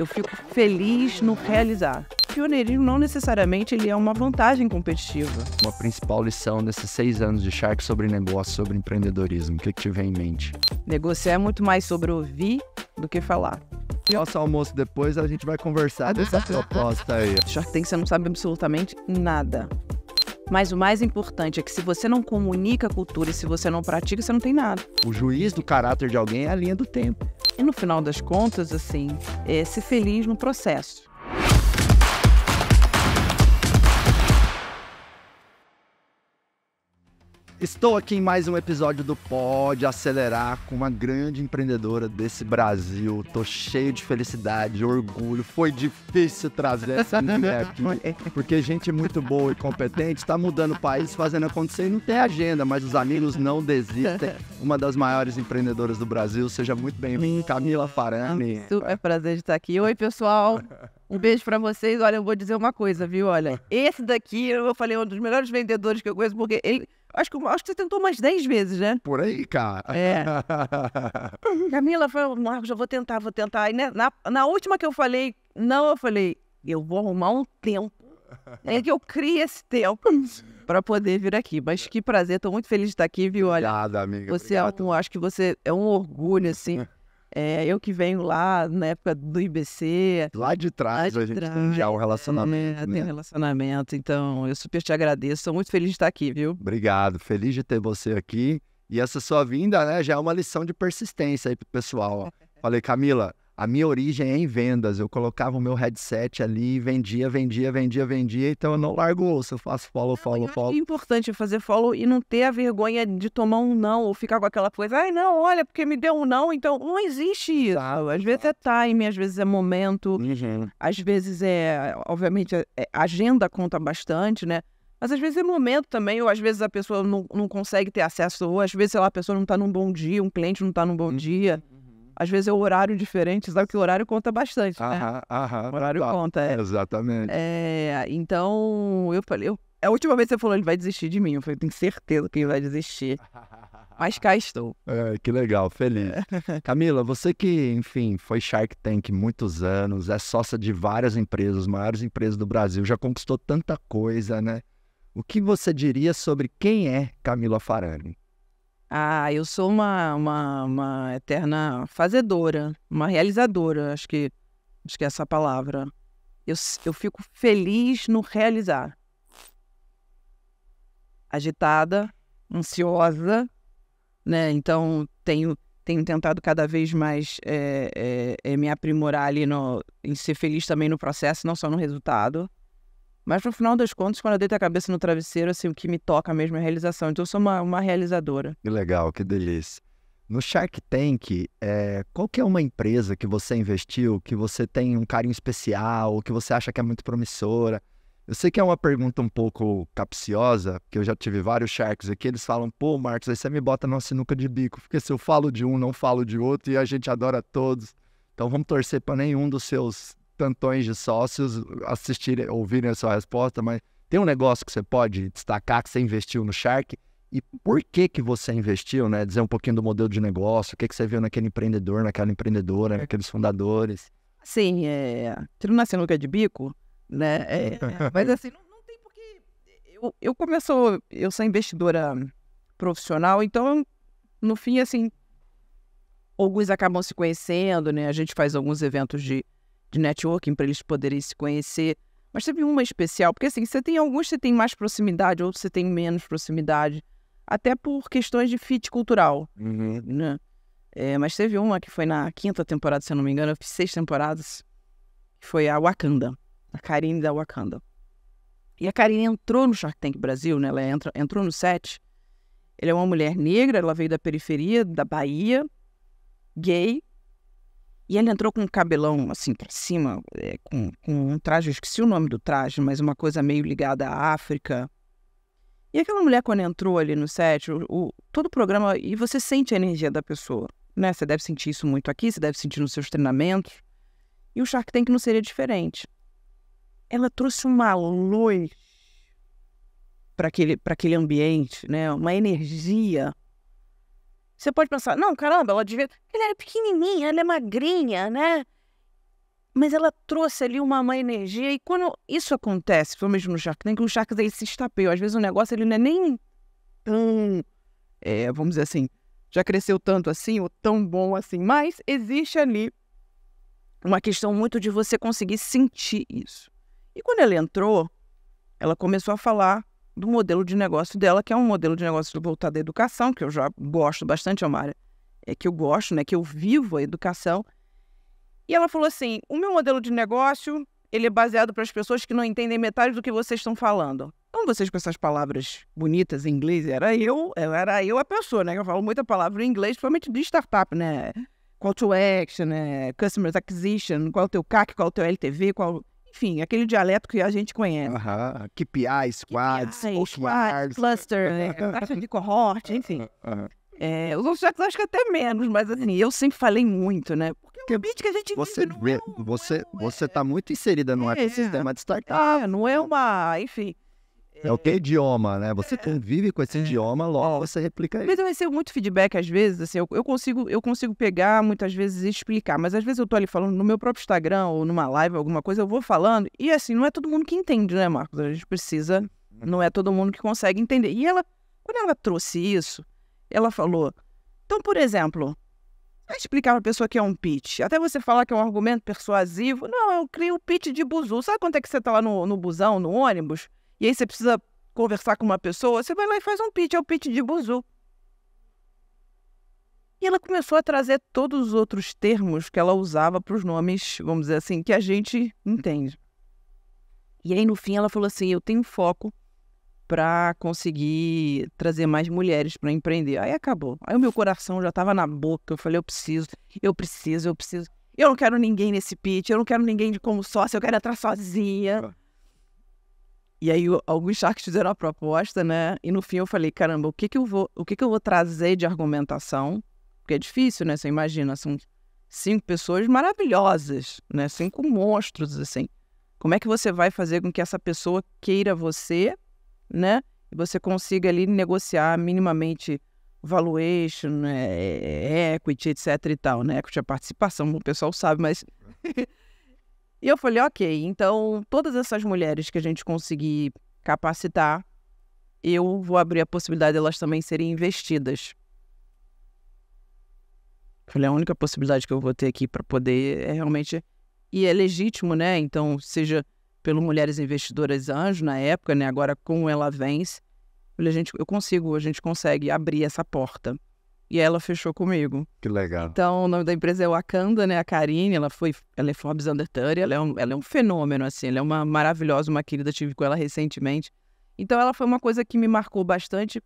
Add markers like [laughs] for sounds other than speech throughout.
Eu fico feliz no realizar. Pioneirismo não necessariamente ele é uma vantagem competitiva. Uma principal lição desses seis anos de Shark sobre negócio, sobre empreendedorismo, o que tiver em mente? Negociar é muito mais sobre ouvir do que falar. Nosso almoço depois a gente vai conversar dessa proposta aí. Shark Tank você não sabe absolutamente nada. Mas o mais importante é que se você não comunica a cultura e se você não pratica, você não tem nada. O juiz do caráter de alguém é a linha do tempo. E no final das contas, assim, é ser feliz no processo. Estou aqui em mais um episódio do Pode Acelerar com uma grande empreendedora desse Brasil. Tô cheio de felicidade, de orgulho. Foi difícil trazer essa [laughs] mulher aqui, porque gente muito boa e competente está mudando o país, fazendo acontecer e não tem agenda, mas os amigos não desistem. [laughs] Uma das maiores empreendedoras do Brasil. Seja muito bem-vinda, Camila Farani. Ah, super prazer estar aqui. Oi, pessoal. Um beijo para vocês. Olha, eu vou dizer uma coisa, viu? Olha, esse daqui, eu falei, é um dos melhores vendedores que eu conheço, porque ele Acho que, acho que você tentou umas 10 vezes, né? Por aí, cara. É. [laughs] Camila falou, Marcos, eu vou tentar, vou tentar. E né, na, na última que eu falei, não, eu falei, eu vou arrumar um tempo. É que eu criei esse tempo [laughs] para poder vir aqui. Mas que prazer, estou muito feliz de estar aqui, viu? Olha, Obrigada, amiga. Você, é obrigado. eu acho que você é um orgulho, assim. [laughs] É, eu que venho lá na época do IBC. Lá de trás, lá de a gente trás, tem já o é, relacionamento. É, né? Tem um relacionamento. Então, eu super te agradeço. sou muito feliz de estar aqui, viu? Obrigado. Feliz de ter você aqui. E essa sua vinda, né, já é uma lição de persistência aí pro pessoal. Ó. Falei, Camila, a minha origem é em vendas. Eu colocava o meu headset ali, vendia, vendia, vendia, vendia. Então eu não largo o osso, eu faço follow, follow, é follow. É importante fazer follow e não ter a vergonha de tomar um não ou ficar com aquela coisa, ai não, olha, porque me deu um não, então não existe isso. às vezes é time, às vezes é momento, uhum. às vezes é, obviamente, é, é agenda conta bastante, né? Mas às vezes é momento também, ou às vezes a pessoa não, não consegue ter acesso, ou às vezes, sei lá, a pessoa não está num bom dia, um cliente não está num bom uhum. dia às vezes é o horário diferente, sabe que o horário conta bastante, né? aham, né? Aham, o horário tá. conta, é. Exatamente. É, então, eu falei, eu, a última vez que você falou, ele vai desistir de mim. Eu falei, tenho certeza que ele vai desistir. Mas cá estou. É, que legal, feliz. [laughs] Camila, você que, enfim, foi Shark Tank muitos anos, é sócia de várias empresas, maiores empresas do Brasil, já conquistou tanta coisa, né? O que você diria sobre quem é Camila Farani? Ah, eu sou uma, uma, uma eterna fazedora, uma realizadora, acho que, acho que é essa palavra. Eu, eu fico feliz no realizar. Agitada, ansiosa, né? Então, tenho, tenho tentado cada vez mais é, é, é me aprimorar ali no, em ser feliz também no processo, não só no resultado. Mas no final das contas, quando eu deito a cabeça no travesseiro, assim, o que me toca mesmo é a realização. Então eu sou uma, uma realizadora. Que legal, que delícia. No Shark Tank, é, qual que é uma empresa que você investiu, que você tem um carinho especial, que você acha que é muito promissora? Eu sei que é uma pergunta um pouco capciosa, porque eu já tive vários Sharks aqui, eles falam, pô, Marcos, aí você me bota numa sinuca de bico, porque se eu falo de um, não falo de outro, e a gente adora todos. Então vamos torcer para nenhum dos seus tantões de sócios assistirem, ouvirem a sua resposta, mas tem um negócio que você pode destacar que você investiu no Shark e por que que você investiu, né? Dizer um pouquinho do modelo de negócio, o que que você viu naquele empreendedor, naquela empreendedora, é. naqueles fundadores. Sim, é... no que é de bico, né? É... [laughs] mas assim, não, não, tem porque... Eu, eu começo... Eu sou investidora profissional, então, no fim, assim, alguns acabam se conhecendo, né? A gente faz alguns eventos de de networking para eles poderem se conhecer. Mas teve uma especial, porque assim, você tem alguns que tem mais proximidade, outros você tem menos proximidade, até por questões de fit cultural. Uhum. Né? É, mas teve uma que foi na quinta temporada, se eu não me engano, eu fiz seis temporadas, que foi a Wakanda, a Karine da Wakanda. E a Karine entrou no Shark Tank Brasil, né? Ela entra, entrou no set. Ela é uma mulher negra, ela veio da periferia, da Bahia, gay, e ele entrou com um cabelão assim para cima, é, com, com, um traje, eu esqueci o nome do traje, mas uma coisa meio ligada à África. E aquela mulher, quando entrou ali no set, o, o, todo o programa, e você sente a energia da pessoa, né? Você deve sentir isso muito aqui, você deve sentir nos seus treinamentos. E o Shark Tank não seria diferente. Ela trouxe uma luz para aquele, aquele ambiente, né? Uma energia você pode pensar, não, caramba, ela devia. Ela é pequenininha, ela é magrinha, né? Mas ela trouxe ali uma, uma energia. E quando isso acontece, foi mesmo no Shark Tank, o Shark Tank se estapeou. Às vezes o negócio ele não é nem tão, é, vamos dizer assim, já cresceu tanto assim, ou tão bom assim. Mas existe ali uma questão muito de você conseguir sentir isso. E quando ela entrou, ela começou a falar do modelo de negócio dela, que é um modelo de negócio voltado à educação, que eu já gosto bastante, Amara, é, é, que eu gosto, né, que eu vivo a educação. E ela falou assim: o meu modelo de negócio ele é baseado para as pessoas que não entendem metade do que vocês estão falando. Então, vocês com essas palavras bonitas em inglês, era eu, era eu a pessoa, né? Eu falo muita palavra em inglês, principalmente de startup, né? Call to action, né? Customer acquisition, qual é o teu CAC, qual é o teu LTV, qual enfim, aquele dialeto que a gente conhece. Aham, uh -huh. KPI, squads, KPI, squads, cluster, né? [laughs] taxa de cohorte, ah, enfim. Uh ah, -huh. Ah, é, os outros acho que até menos, mas assim, eu sempre falei muito, né? Porque é o ambiente que a gente você, vive não é, é, você, é, tá você muito inserida no é, ecossistema de startup. Ah, não é uma, enfim... É o que idioma, né? Você é. convive com esse é. idioma, logo você replica isso. Mas eu recebo muito feedback às vezes, assim, eu, eu, consigo, eu consigo pegar muitas vezes e explicar, mas às vezes eu tô ali falando no meu próprio Instagram ou numa live, alguma coisa, eu vou falando, e assim, não é todo mundo que entende, né, Marcos? A gente precisa, uhum. não é todo mundo que consegue entender. E ela, quando ela trouxe isso, ela falou, então, por exemplo, explicar para a pessoa que é um pitch. Até você falar que é um argumento persuasivo. Não, eu crio o pitch de buzu. Sabe quanto é que você está lá no, no busão, no ônibus? e aí você precisa conversar com uma pessoa, você vai lá e faz um pitch, é o pitch de buzu. E ela começou a trazer todos os outros termos que ela usava para os nomes, vamos dizer assim, que a gente entende. E aí, no fim, ela falou assim: eu tenho foco para conseguir trazer mais mulheres para empreender. Aí acabou. Aí o meu coração já estava na boca. Eu falei: eu preciso, eu preciso, eu preciso. Eu não quero ninguém nesse pitch, eu não quero ninguém de como sócio, eu quero entrar sozinha. E aí alguns sharks fizeram a proposta, né? E no fim eu falei, caramba, o que que eu vou, o que que eu vou trazer de argumentação? Porque é difícil, né? Você imagina, são cinco pessoas maravilhosas, né? Cinco monstros assim. Como é que você vai fazer com que essa pessoa queira você, né? E você consiga ali negociar minimamente valuation, né? equity, etc e tal, né? Equity é participação, o pessoal sabe, mas e eu falei, ok, então todas essas mulheres que a gente conseguir capacitar, eu vou abrir a possibilidade de elas também serem investidas. Falei, a única possibilidade que eu vou ter aqui para poder é realmente. E é legítimo, né? Então, seja pelo Mulheres Investidoras Anjo na época, né? Agora com ela vence. Falei, gente, eu consigo, a gente consegue abrir essa porta. E ela fechou comigo. Que legal. Então, o nome da empresa é Wakanda, né? A Karine, ela foi, ela é Forbes 30, ela é, um, ela é um fenômeno, assim. Ela é uma maravilhosa, uma querida, tive com ela recentemente. Então, ela foi uma coisa que me marcou bastante,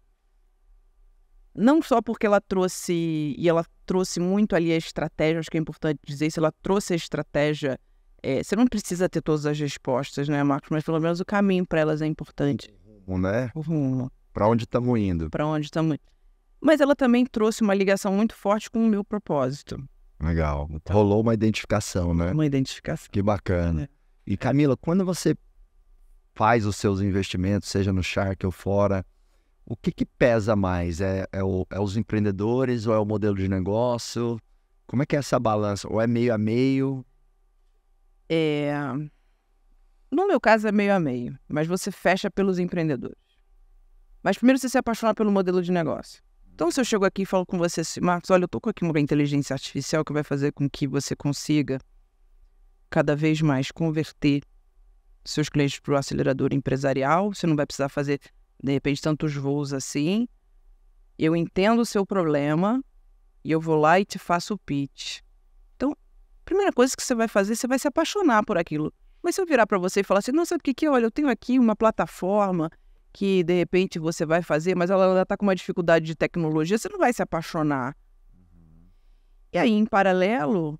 não só porque ela trouxe, e ela trouxe muito ali a estratégia, acho que é importante dizer isso, ela trouxe a estratégia. É, você não precisa ter todas as respostas, né, Marcos? Mas pelo menos o caminho para elas é importante. O rumo, né? O rumo. Para onde estamos indo. Para onde estamos indo mas ela também trouxe uma ligação muito forte com o meu propósito. Legal. Então, Rolou uma identificação, né? Uma identificação. Que bacana. É. E Camila, quando você faz os seus investimentos, seja no Shark ou fora, o que, que pesa mais? É, é, o, é, os empreendedores ou é o modelo de negócio? Como é que é essa balança? Ou é meio a meio? É... No meu caso é meio a meio, mas você fecha pelos empreendedores. Mas primeiro você se apaixona pelo modelo de negócio. Então, se eu chego aqui e falo com você, assim, Marcos, olha, eu estou com aqui uma inteligência artificial que vai fazer com que você consiga cada vez mais converter seus clientes para o acelerador empresarial, você não vai precisar fazer, de repente, tantos voos assim. Eu entendo o seu problema e eu vou lá e te faço o pitch. Então, a primeira coisa que você vai fazer, você vai se apaixonar por aquilo. Mas se eu virar para você e falar assim, não, sabe o que que é? Olha, eu tenho aqui uma plataforma que de repente você vai fazer, mas ela está com uma dificuldade de tecnologia, você não vai se apaixonar. Uhum. E aí, em paralelo,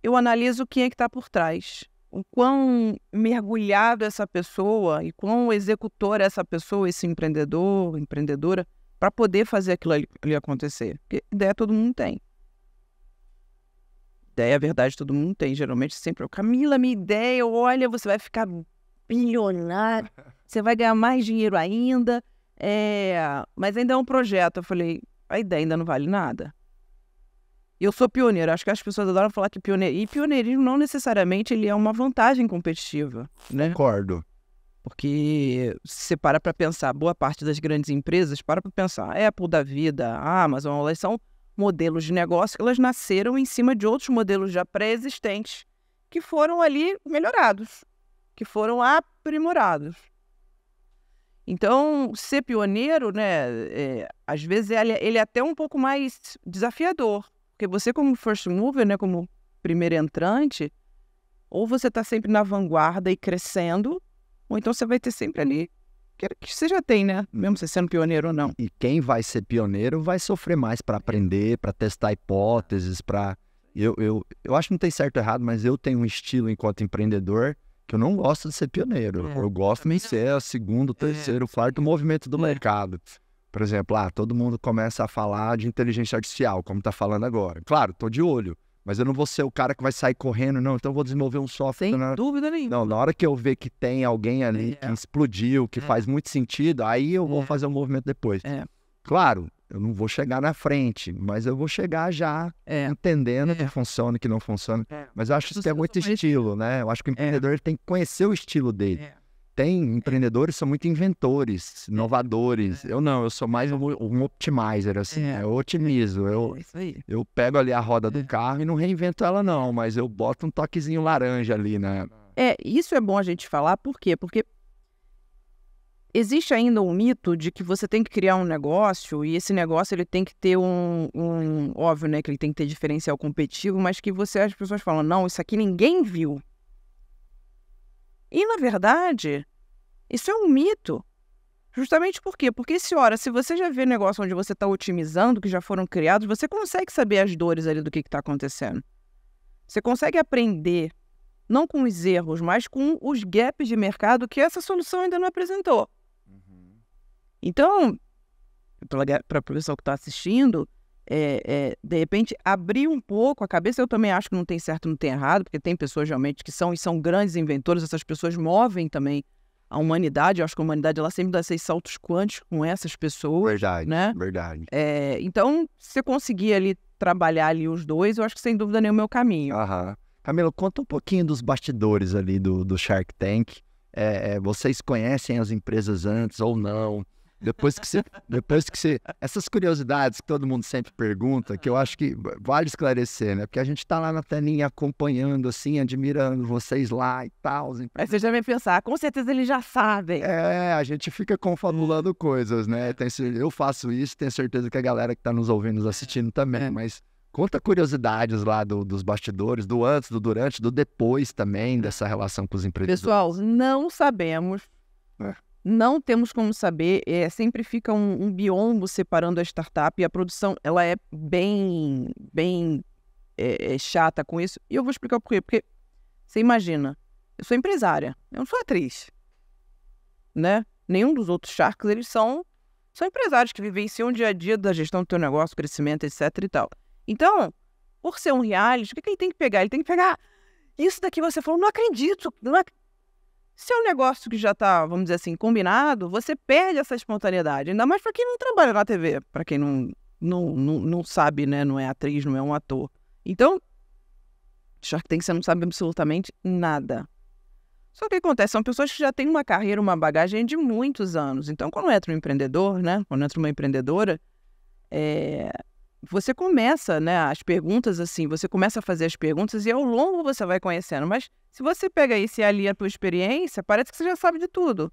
eu analiso quem é que está por trás. O quão mergulhado essa pessoa e quão executor essa pessoa, esse empreendedor, empreendedora, para poder fazer aquilo ali acontecer. Porque ideia todo mundo tem. Ideia, a verdade, todo mundo tem. Geralmente sempre o Camila, minha ideia, olha, você vai ficar bilionário. [laughs] você vai ganhar mais dinheiro ainda, é... mas ainda é um projeto. Eu falei, a ideia ainda não vale nada. Eu sou pioneiro, acho que as pessoas adoram falar que pioneiro. E pioneirismo não necessariamente ele é uma vantagem competitiva, né? Concordo. Porque se você para para pensar, boa parte das grandes empresas, para para pensar, Apple da vida, Amazon, elas são modelos de negócio que elas nasceram em cima de outros modelos já pré-existentes que foram ali melhorados, que foram aprimorados. Então, ser pioneiro, né, é, às vezes ele, é, ele, é até um pouco mais desafiador, porque você como first mover, né, como primeiro entrante, ou você está sempre na vanguarda e crescendo, ou então você vai ter sempre ali é, que, você já tem, né, mesmo você sendo pioneiro ou não. E quem vai ser pioneiro vai sofrer mais para aprender, para testar hipóteses, para eu, eu, eu acho que não tem certo ou errado, mas eu tenho um estilo enquanto empreendedor que eu não gosto de ser pioneiro. É. Eu gosto de ser o segundo, é, terceiro, é. quarto movimento do é. mercado. Por exemplo, ah, todo mundo começa a falar de inteligência artificial, como está falando agora. Claro, estou de olho, mas eu não vou ser o cara que vai sair correndo, não. Então eu vou desenvolver um software. Sem na... dúvida nenhuma. Não, na hora que eu ver que tem alguém ali é. que explodiu, que é. faz muito sentido, aí eu vou fazer um movimento depois. Claro, eu não vou chegar na frente, mas eu vou chegar já é. entendendo é. que funciona e que não funciona. É. Mas eu acho que que é muito estilo, né? Eu acho que o é. empreendedor tem que conhecer o estilo dele. É. Tem é. empreendedores que são muito inventores, inovadores. Eu não, eu sou mais um, um optimizer, assim. Eu otimizo. Eu, eu pego ali a roda do carro e não reinvento ela, não, mas eu boto um toquezinho laranja ali, né? É, isso é bom a gente falar, por quê? Porque existe ainda um mito de que você tem que criar um negócio e esse negócio ele tem que ter um, um, óbvio, né, que ele tem que ter diferencial competitivo, mas que você as pessoas falam não, isso aqui ninguém viu. E na verdade, isso é um mito. Justamente por quê? Porque, ora se você já vê negócio onde você está otimizando, que já foram criados, você consegue saber as dores ali do que está acontecendo. Você consegue aprender, não com os erros, mas com os gaps de mercado que essa solução ainda não apresentou. Então, para o pessoal que está assistindo, é, é, de repente abrir um pouco a cabeça, eu também acho que não tem certo, não tem errado, porque tem pessoas realmente que são e são grandes inventores, essas pessoas movem também a humanidade, eu acho que a humanidade ela sempre dá esses saltos quânticos com essas pessoas. Verdade, né? verdade. É, então, se você conseguir ali trabalhar ali os dois, eu acho que sem dúvida nem é o meu caminho. Aham. Camila, conta um pouquinho dos bastidores ali do, do Shark Tank. É, é vocês conhecem as empresas antes ou não? Depois que você. Depois que você. Essas curiosidades que todo mundo sempre pergunta, que eu acho que vale esclarecer, né? Porque a gente está lá na telinha acompanhando, assim, admirando vocês lá e tal. Assim. Aí você já vem pensar, com certeza eles já sabem. É, a gente fica confabulando coisas, né? Tem, eu faço isso, tenho certeza que a galera que está nos ouvindo, nos é. assistindo também, é. mas conta curiosidades lá do, dos bastidores, do antes, do durante, do depois também é. dessa relação com os empreendedores. Pessoal, não sabemos não temos como saber, é, sempre fica um, um biombo separando a startup e a produção ela é bem, bem é, é chata com isso. E eu vou explicar por quê. Porque você imagina, eu sou empresária, eu não sou atriz, né? Nenhum dos outros sharks, eles são, são empresários que vivenciam o dia a dia da gestão do teu negócio, crescimento, etc e tal. Então, por ser um reality, o que, que ele tem que pegar? Ele tem que pegar isso daqui você falou, não acredito, não se é um negócio que já está, vamos dizer assim, combinado, você perde essa espontaneidade. Ainda mais para quem não trabalha na TV, para quem não, não, não, não sabe, né? Não é atriz, não é um ator. Então, tem que você não sabe absolutamente nada. Só que acontece, são pessoas que já têm uma carreira, uma bagagem de muitos anos. Então, quando entra um empreendedor, né? Quando entra uma empreendedora, é você começa, né, as perguntas assim, você começa a fazer as perguntas e ao longo você vai conhecendo. Mas se você pega isso e alia a tua experiência, parece que você já sabe de tudo.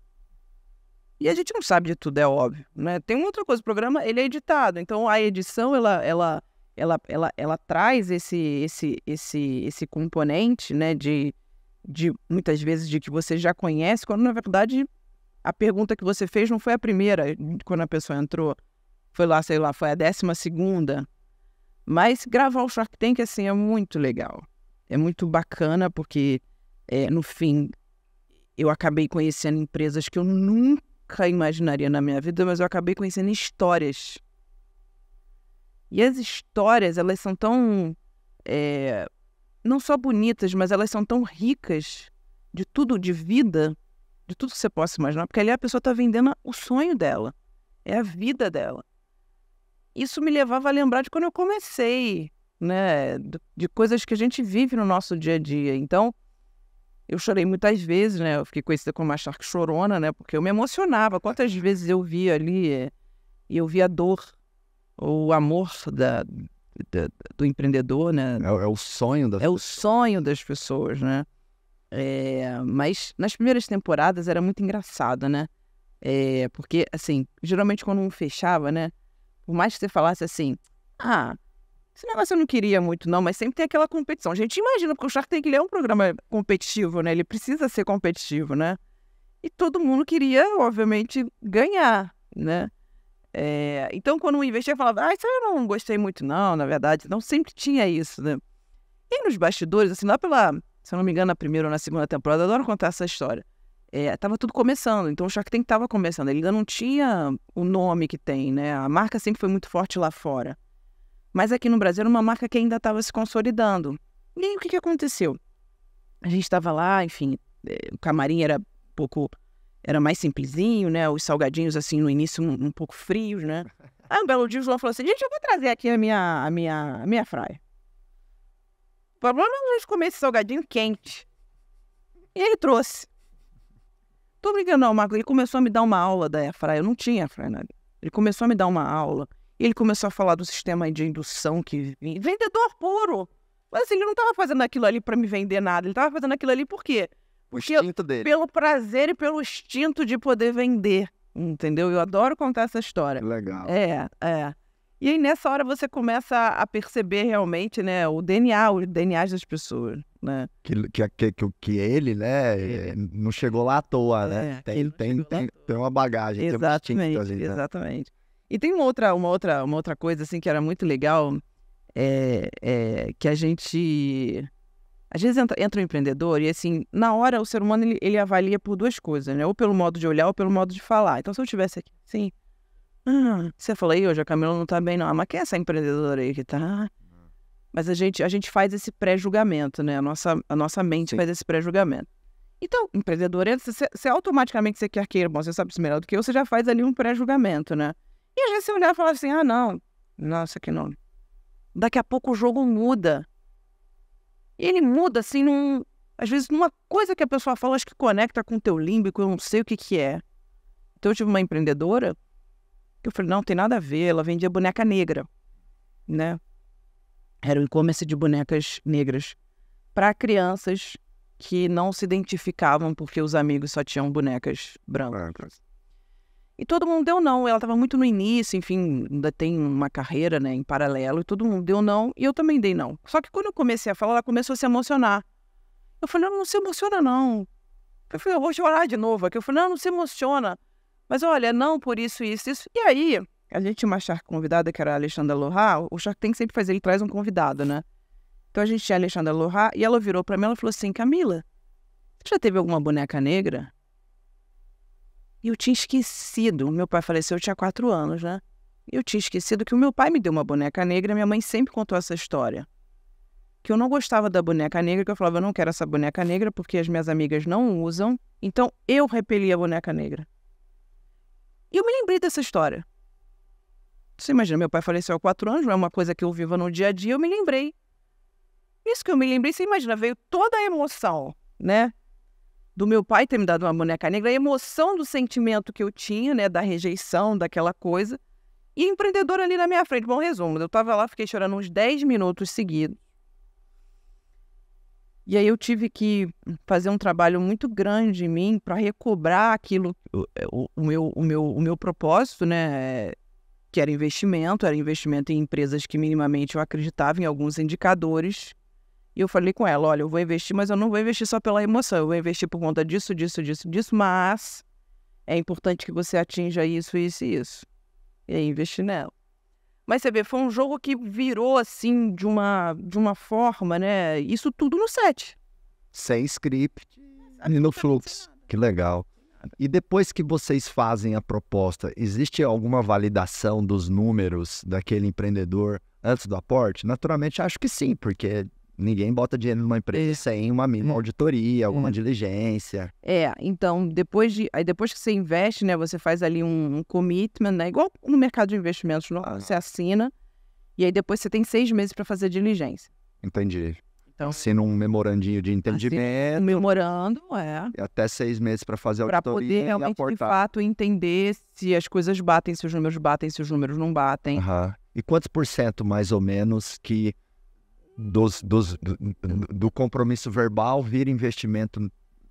E a gente não sabe de tudo, é óbvio, né? Tem uma outra coisa, o programa, ele é editado, então a edição, ela, ela, ela, ela, ela traz esse, esse, esse, esse componente, né, de, de muitas vezes de que você já conhece, quando na verdade a pergunta que você fez não foi a primeira quando a pessoa entrou foi lá, sei lá, foi a décima segunda. Mas gravar o Shark Tank, assim, é muito legal. É muito bacana, porque, é, no fim, eu acabei conhecendo empresas que eu nunca imaginaria na minha vida, mas eu acabei conhecendo histórias. E as histórias, elas são tão. É, não só bonitas, mas elas são tão ricas de tudo, de vida, de tudo que você possa imaginar, porque ali a pessoa está vendendo o sonho dela, é a vida dela isso me levava a lembrar de quando eu comecei, né? De coisas que a gente vive no nosso dia a dia. Então, eu chorei muitas vezes, né? Eu fiquei conhecida como a Shark Chorona, né? Porque eu me emocionava. Quantas vezes eu via ali eh, e eu via a dor, o amor da, da do empreendedor, né? É, é o sonho das É pessoas. o sonho das pessoas, né? É, mas nas primeiras temporadas era muito engraçado, né? É, porque, assim, geralmente quando um fechava, né? Por mais que você falasse assim, ah, esse negócio eu não queria muito, não, mas sempre tem aquela competição. A gente imagina, porque o Shark Tank ele é um programa competitivo, né? Ele precisa ser competitivo, né? E todo mundo queria, obviamente, ganhar, né? É, então, quando o investidor falava, ah, isso eu não gostei muito, não, na verdade. Então, sempre tinha isso, né? E nos bastidores, assim, lá pela, se eu não me engano, na primeira ou na segunda temporada, adoro contar essa história estava é, tudo começando. Então o Shark Tank estava começando. Ele ainda não tinha o nome que tem, né? A marca sempre foi muito forte lá fora. Mas aqui no Brasil era uma marca que ainda estava se consolidando. E aí, o que, que aconteceu? A gente estava lá, enfim, é, o camarim era um pouco. Era mais simplesinho, né? Os salgadinhos, assim, no início, um, um pouco frios, né? Aí um belo dia o João falou assim: gente, eu vou trazer aqui a minha, a minha, a minha fraia. Vamos comer esse salgadinho quente. E ele trouxe. Tô brincando, não, Marco. Ele começou a me dar uma aula da airfryer. Eu não tinha airfryer, né? Ele começou a me dar uma aula. Ele começou a falar do sistema de indução que Vendedor puro! Mas assim, ele não tava fazendo aquilo ali para me vender nada. Ele tava fazendo aquilo ali por quê? Porque, o instinto dele. Pelo prazer e pelo instinto de poder vender. Entendeu? Eu adoro contar essa história. Legal. É, é. E aí, nessa hora, você começa a perceber realmente, né, o DNA, os DNAs das pessoas né? Que, que, que, que ele, né, ele. Eh, não chegou lá à toa, né? É, tem, tem, tem, tem, uma bagagem. Exatamente, um gente, né? exatamente. E tem uma outra, uma, outra, uma outra coisa, assim, que era muito legal, é, é que a gente... Às vezes entra, entra um empreendedor e, assim, na hora o ser humano, ele, ele avalia por duas coisas, né? Ou pelo modo de olhar ou pelo modo de falar. Então, se eu tivesse aqui, assim... Ah, você falou aí hoje, a Camila não tá bem, não. Ah, mas quem é essa empreendedora aí que tá? Mas a gente, a gente faz esse pré-julgamento, né? A nossa, a nossa mente Sim. faz esse pré-julgamento. Então, empreendedor, você, você automaticamente você quer é queira, bom, você sabe isso melhor do que eu, você já faz ali um pré-julgamento, né? E às vezes você olhar e falar assim, ah, não, nossa, que não. Daqui a pouco o jogo muda. E ele muda, assim, num, às vezes numa coisa que a pessoa fala, acho que conecta com o teu límbico, eu não sei o que que é. Então eu tive uma empreendedora que eu falei, não, tem nada a ver, ela vendia boneca negra, né? Era o e-commerce de bonecas negras para crianças que não se identificavam porque os amigos só tinham bonecas brancas. E todo mundo deu não. Ela estava muito no início, enfim, ainda tem uma carreira né, em paralelo, e todo mundo deu não, e eu também dei não. Só que quando eu comecei a falar, ela começou a se emocionar. Eu falei, não, não se emociona, não. Eu falei, eu vou chorar de novo aqui. Eu falei, não, não se emociona. Mas olha, não por isso, isso, isso. E aí, a gente tinha uma Shark convidada, que era a Alexandra Lohá. O Shark tem que sempre fazer, ele traz um convidado, né? Então a gente tinha a Alexandra Lohá e ela virou para mim e falou assim: Camila, você já teve alguma boneca negra? E eu tinha esquecido. Meu pai faleceu, eu tinha quatro anos, né? Eu tinha esquecido que o meu pai me deu uma boneca negra. Minha mãe sempre contou essa história. Que eu não gostava da boneca negra, que eu falava, eu não quero essa boneca negra porque as minhas amigas não usam. Então eu repeli a boneca negra. E eu me lembrei dessa história. Você imagina, meu pai faleceu há quatro anos, não é uma coisa que eu viva no dia a dia, eu me lembrei. Isso que eu me lembrei, você imagina, veio toda a emoção, né? Do meu pai ter me dado uma boneca negra, a emoção do sentimento que eu tinha, né? Da rejeição, daquela coisa. E empreendedor ali na minha frente. Bom resumo, eu tava lá, fiquei chorando uns 10 minutos seguidos. E aí eu tive que fazer um trabalho muito grande em mim para recobrar aquilo, é, o, o, meu, o, meu, o meu propósito, né? que era investimento, era investimento em empresas que minimamente eu acreditava em alguns indicadores. E eu falei com ela: olha, eu vou investir, mas eu não vou investir só pela emoção, eu vou investir por conta disso, disso, disso, disso, mas é importante que você atinja isso, isso e isso. E aí investi nela. Mas você vê, foi um jogo que virou assim de uma, de uma forma, né? Isso tudo no set. Sem script e no flux Que legal. E depois que vocês fazem a proposta, existe alguma validação dos números daquele empreendedor antes do aporte? Naturalmente, acho que sim, porque ninguém bota dinheiro numa empresa é. sem uma mínima é. auditoria, alguma é. diligência. É, então, depois de aí depois que você investe, né, você faz ali um, um commitment, né, igual no mercado de investimentos, ah. você assina, e aí depois você tem seis meses para fazer diligência. Entendi. Então, Assina um memorandinho de entendimento. Um memorando, é. Até seis meses para fazer a auditoria. Para poder realmente, aportar. de fato, entender se as coisas batem, se os números batem, se os números não batem. Uhum. E quantos por cento, mais ou menos, que dos, dos, do, do compromisso verbal vira investimento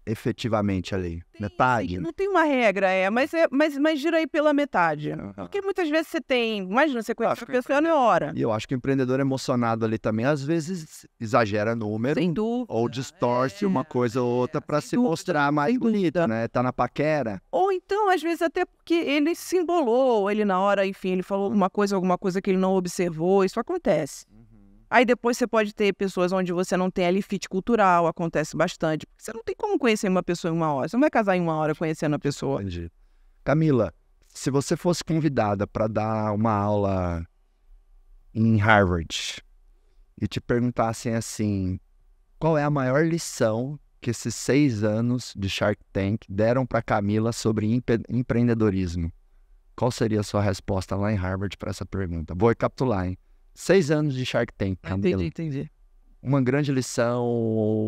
efetivamente ali? Tem, metade? não tem uma regra, é, mas, é, mas, mas gira aí pela metade. Uhum. Porque muitas vezes você tem, imagina, você conhece a é pessoa é hora. E eu acho que o empreendedor emocionado ali também, às vezes, exagera número. Sem dúvida. Ou distorce é, uma coisa ou outra é, para se dúvida, mostrar mais bonita, né? Tá na paquera. Ou então, às vezes, até porque ele simbolou, ele na hora, enfim, ele falou alguma hum. coisa, alguma coisa que ele não observou, isso acontece. Aí depois você pode ter pessoas onde você não tem ali fit cultural, acontece bastante. Você não tem como conhecer uma pessoa em uma hora. Você não vai casar em uma hora conhecendo a pessoa. Entendi. Camila, se você fosse convidada para dar uma aula em Harvard e te perguntassem assim, qual é a maior lição que esses seis anos de Shark Tank deram para Camila sobre empreendedorismo? Qual seria a sua resposta lá em Harvard para essa pergunta? Vou recapitular, hein? seis anos de Shark Tank, ah, Camila. Entendi, entendi. Uma grande lição,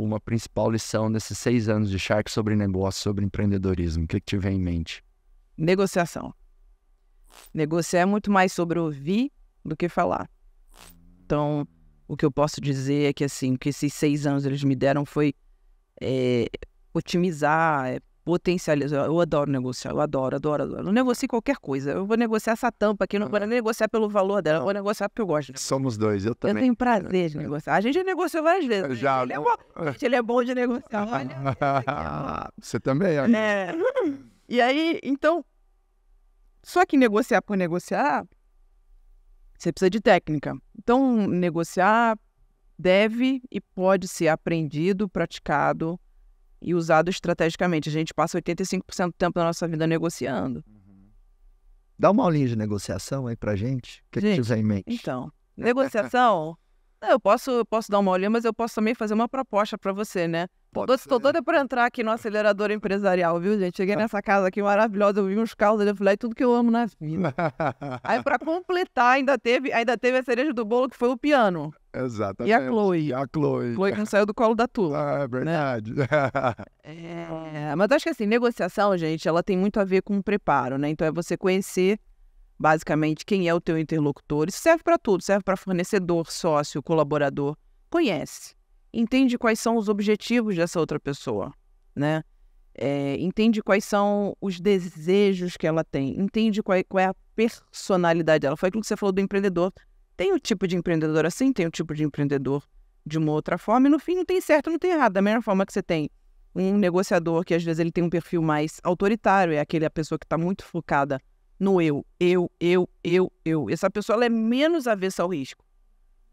uma principal lição desses seis anos de Shark sobre negócio, sobre empreendedorismo. O que, que te vem em mente? Negociação. Negociar é muito mais sobre ouvir do que falar. Então, o que eu posso dizer é que assim, o que esses seis anos eles me deram foi é, otimizar, é, potencializar. Eu adoro negociar, eu adoro, adoro, adoro. Eu negocio qualquer coisa. Eu vou negociar essa tampa aqui, não vou negociar pelo valor dela, eu vou negociar porque eu gosto. Somos dois, eu também. Eu tenho prazer de negociar. A gente já negociou várias vezes. Né? já. Ele é bom, [laughs] gente, ele é bom de negociar. Olha, [laughs] Você também é. é. E aí, então. Só que negociar por negociar, você precisa de técnica. Então, negociar deve e pode ser aprendido, praticado e usado estrategicamente. A gente passa 85% do tempo da nossa vida negociando. Uhum. Dá uma aulinha de negociação aí pra gente. O que, gente, que tiver em mente? Então, negociação. eu posso, eu posso dar uma olhinha, mas eu posso também fazer uma proposta para você, né? Pode Estou doida pra entrar aqui no acelerador empresarial, viu, gente? Cheguei nessa casa aqui maravilhosa, eu vi uns ali, eu falei, é tudo que eu amo na vida. [laughs] Aí, para completar, ainda teve, ainda teve a cereja do bolo, que foi o piano. Exatamente. E a Chloe. E a Chloe. Chloe que não saiu do colo da Tula. Ah, é né? verdade. Né? [laughs] é, mas acho que assim, negociação, gente, ela tem muito a ver com preparo, né? Então, é você conhecer basicamente quem é o teu interlocutor. Isso serve para tudo, serve para fornecedor, sócio, colaborador. Conhece entende quais são os objetivos dessa outra pessoa, né? É, entende quais são os desejos que ela tem, entende qual é, qual é a personalidade dela. Foi aquilo que você falou do empreendedor. Tem o um tipo de empreendedor assim, tem o um tipo de empreendedor de uma outra forma, e no fim não tem certo, não tem errado. Da mesma forma que você tem um negociador que às vezes ele tem um perfil mais autoritário, é aquele a pessoa que está muito focada no eu, eu, eu, eu, eu. Essa pessoa ela é menos avessa ao risco.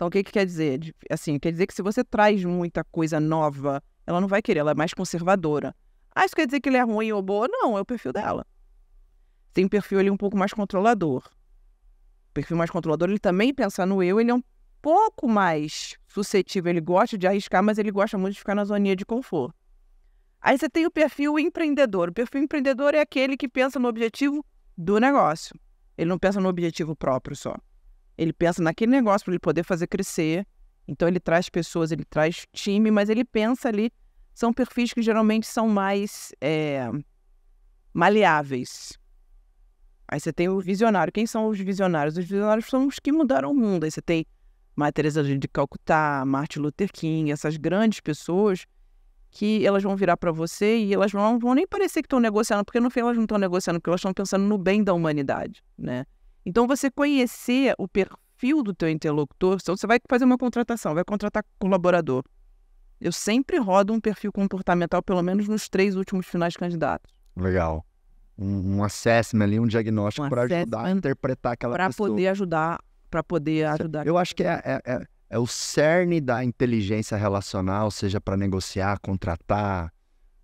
Então, o que, que quer dizer? Assim, quer dizer que se você traz muita coisa nova, ela não vai querer, ela é mais conservadora. Ah, isso quer dizer que ele é ruim ou boa? Não, é o perfil dela. Tem um perfil ali um pouco mais controlador. O perfil mais controlador, ele também pensa no eu, ele é um pouco mais suscetível, ele gosta de arriscar, mas ele gosta muito de ficar na zoninha de conforto. Aí você tem o perfil empreendedor. O perfil empreendedor é aquele que pensa no objetivo do negócio. Ele não pensa no objetivo próprio só. Ele pensa naquele negócio para ele poder fazer crescer. Então ele traz pessoas, ele traz time, mas ele pensa ali. São perfis que geralmente são mais é, maleáveis. Aí você tem o visionário. Quem são os visionários? Os visionários são os que mudaram o mundo. Aí você tem Maria Teresa de Calcutá, Martin Luther King, essas grandes pessoas que elas vão virar para você e elas não vão nem parecer que estão negociando, porque no fim elas não estão negociando, porque elas estão pensando no bem da humanidade, né? Então, você conhecer o perfil do teu interlocutor, então você vai fazer uma contratação, vai contratar colaborador. Eu sempre rodo um perfil comportamental, pelo menos nos três últimos finais candidatos. Legal. Um, um assessment ali, um diagnóstico um para ajudar a interpretar aquela pra pessoa. Para poder ajudar, para poder ajudar. Eu acho que é, é, é, é, o cerne da inteligência relacional, seja para negociar, contratar,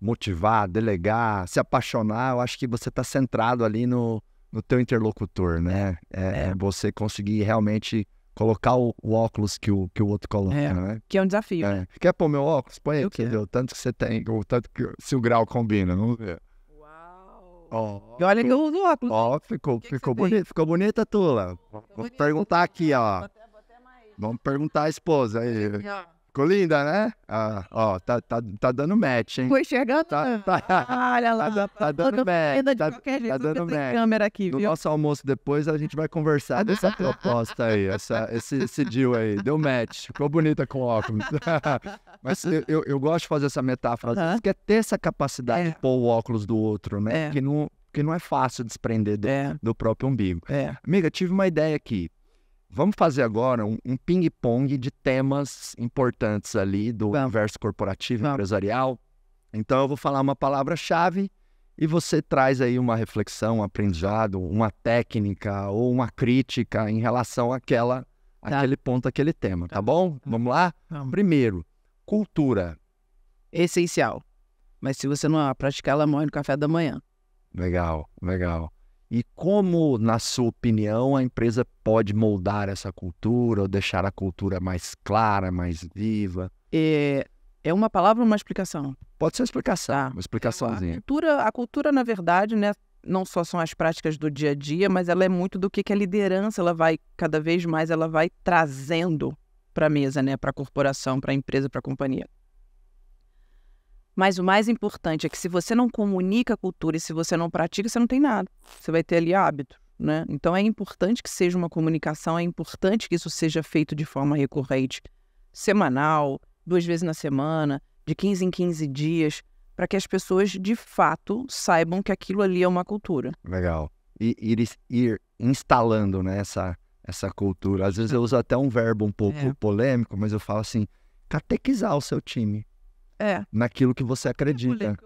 motivar, delegar, se apaixonar. Eu acho que você está centrado ali no, no teu interlocutor, né? É, é, é, você conseguir realmente colocar o, o, óculos que o, que o outro coloca, é, né? Que é um desafio. É. Quer pôr meu óculos? Põe aqui, entendeu? Tanto que você tem, ou tanto que se o grau combina, vamos ver. Uau! e olha que eu uso óculos. Ó, ficou, que ficou, que bonito, ficou bonita, Tula. Vou perguntar aqui, ó. Vamos perguntar à esposa aí. Aqui, ó. Ficou linda, né? Ah, ó, tá, tá, tá dando match, hein? Foi enxergando? Tá, tá, [laughs] tá, Olha lá. Tá, tá dando match. De tá, tá dando match. câmera aqui, no viu? No nosso almoço depois a gente vai conversar dessa [laughs] proposta aí, essa, esse, esse deal aí. Deu match. Ficou bonita com óculos. [laughs] Mas eu, eu, eu, gosto de fazer essa metáfora. Uhum. -huh. Quer ter essa capacidade é. de pôr o óculos do outro, né? É. Que, não, que não é fácil desprender do, é. do próprio umbigo. É. Amiga, tive uma ideia aqui. Vamos fazer agora um, um ping-pong de temas importantes ali do universo corporativo e empresarial. Então eu vou falar uma palavra-chave e você traz aí uma reflexão, um aprendizado, uma técnica ou uma crítica em relação àquela, tá. àquele ponto, aquele tema, tá, tá bom? Tá. Vamos lá? Primeiro, cultura. Essencial. Mas se você não praticar, ela morre no café da manhã. Legal, legal. E como, na sua opinião, a empresa pode moldar essa cultura ou deixar a cultura mais clara, mais viva? É, é uma palavra ou uma explicação? Pode ser uma explicação, tá. uma explicaçãozinha. É, a cultura, a cultura, na verdade, né, não só são as práticas do dia a dia, mas ela é muito do que, que a liderança ela vai, cada vez mais, ela vai trazendo para a mesa, né, para a corporação, para a empresa, para a companhia. Mas o mais importante é que se você não comunica a cultura e se você não pratica, você não tem nada. Você vai ter ali hábito. Né? Então é importante que seja uma comunicação, é importante que isso seja feito de forma recorrente, semanal, duas vezes na semana, de 15 em 15 dias, para que as pessoas de fato saibam que aquilo ali é uma cultura. Legal. E ir, ir instalando né, essa, essa cultura. Às vezes eu uso até um verbo um pouco é. polêmico, mas eu falo assim: catequizar o seu time é. naquilo que você acredita.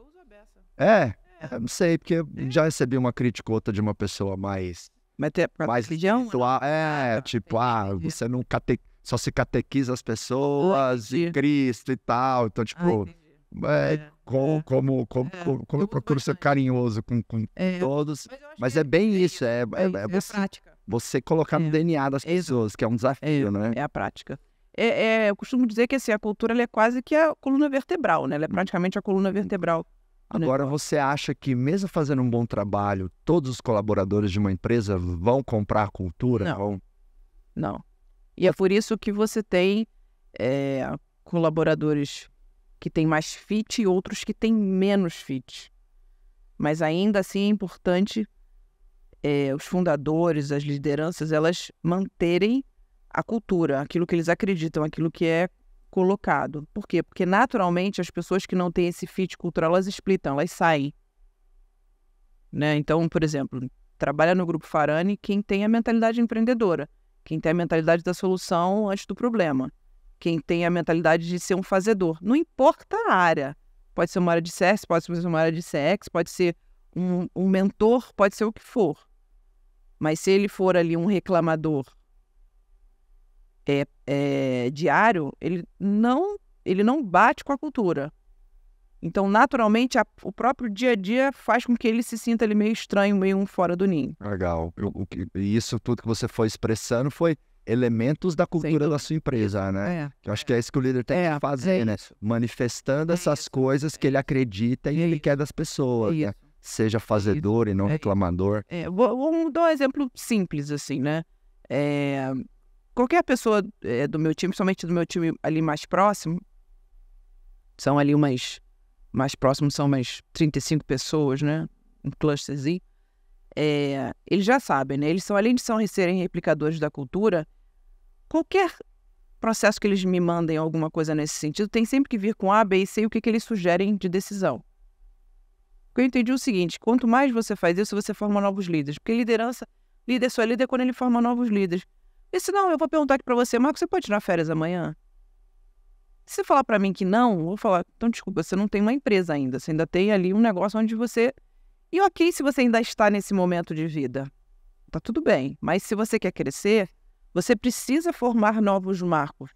É, é, é. não sei, porque é. já recebi uma crítica outra de uma pessoa mais. Mas é mais religião? É, ah, tá. tipo, ah, você não cate... só se catequiza as pessoas e Cristo e tal. Então, tipo, ah, é, é, é. como, é, como, como, como, como eu procuro ser carinhoso com, com é. todos. Mas, mas é bem isso, é, é, você, você, colocar no DNA das pessoas, que é um desafio, né? É a prática é, é, eu costumo dizer que assim, a cultura é quase que a coluna vertebral, né? Ela é uhum. praticamente a coluna vertebral. Agora, você acha que, mesmo fazendo um bom trabalho, todos os colaboradores de uma empresa vão comprar cultura? Não. Vão... Não. E é por isso que você tem é, colaboradores que têm mais fit e outros que têm menos fit. Mas ainda assim é importante é, os fundadores, as lideranças, elas manterem a cultura, aquilo que eles acreditam, aquilo que é colocado. Por quê? Porque naturalmente as pessoas que não têm esse fit cultural, elas explitam, elas saem. Né? Então, por exemplo, trabalha no grupo Farani quem tem a mentalidade empreendedora, quem tem a mentalidade da solução antes do problema, quem tem a mentalidade de ser um fazedor. Não importa a área. Pode ser uma área de CS, pode ser uma área de CX, pode ser um, um mentor, pode ser o que for. Mas se ele for ali um reclamador é, é, diário, ele não, ele não bate com a cultura. Então, naturalmente, a, o próprio dia a dia faz com que ele se sinta ele meio estranho, meio um fora do ninho. Legal. E isso tudo que você foi expressando foi elementos da cultura da sua empresa, né? É. Eu acho é. que é isso que o líder tem é. que fazer, é né? Manifestando é essas coisas que é ele acredita e ele quer das pessoas, né? Seja fazedor e não reclamador. Vou, vou, dar um exemplo simples, assim, né? qualquer pessoa é, do meu time, principalmente do meu time ali mais próximo, são ali umas. Mais próximo são umas 35 pessoas, né? Um clusterzinho. É, eles já sabem, né? Eles são, além de são, serem replicadores da cultura, qualquer processo que eles me mandem alguma coisa nesse sentido tem sempre que vir com A, B e C o que, que eles sugerem de decisão. Porque eu entendi o seguinte: quanto mais você faz isso, você forma novos líderes. Porque liderança, líder só é líder quando ele forma novos líderes. E se não, eu vou perguntar aqui pra você, Marco, você pode tirar férias amanhã? Se você falar para mim que não, eu vou falar, então desculpa, você não tem uma empresa ainda, você ainda tem ali um negócio onde você. E ok, se você ainda está nesse momento de vida, tá tudo bem. Mas se você quer crescer, você precisa formar novos marcos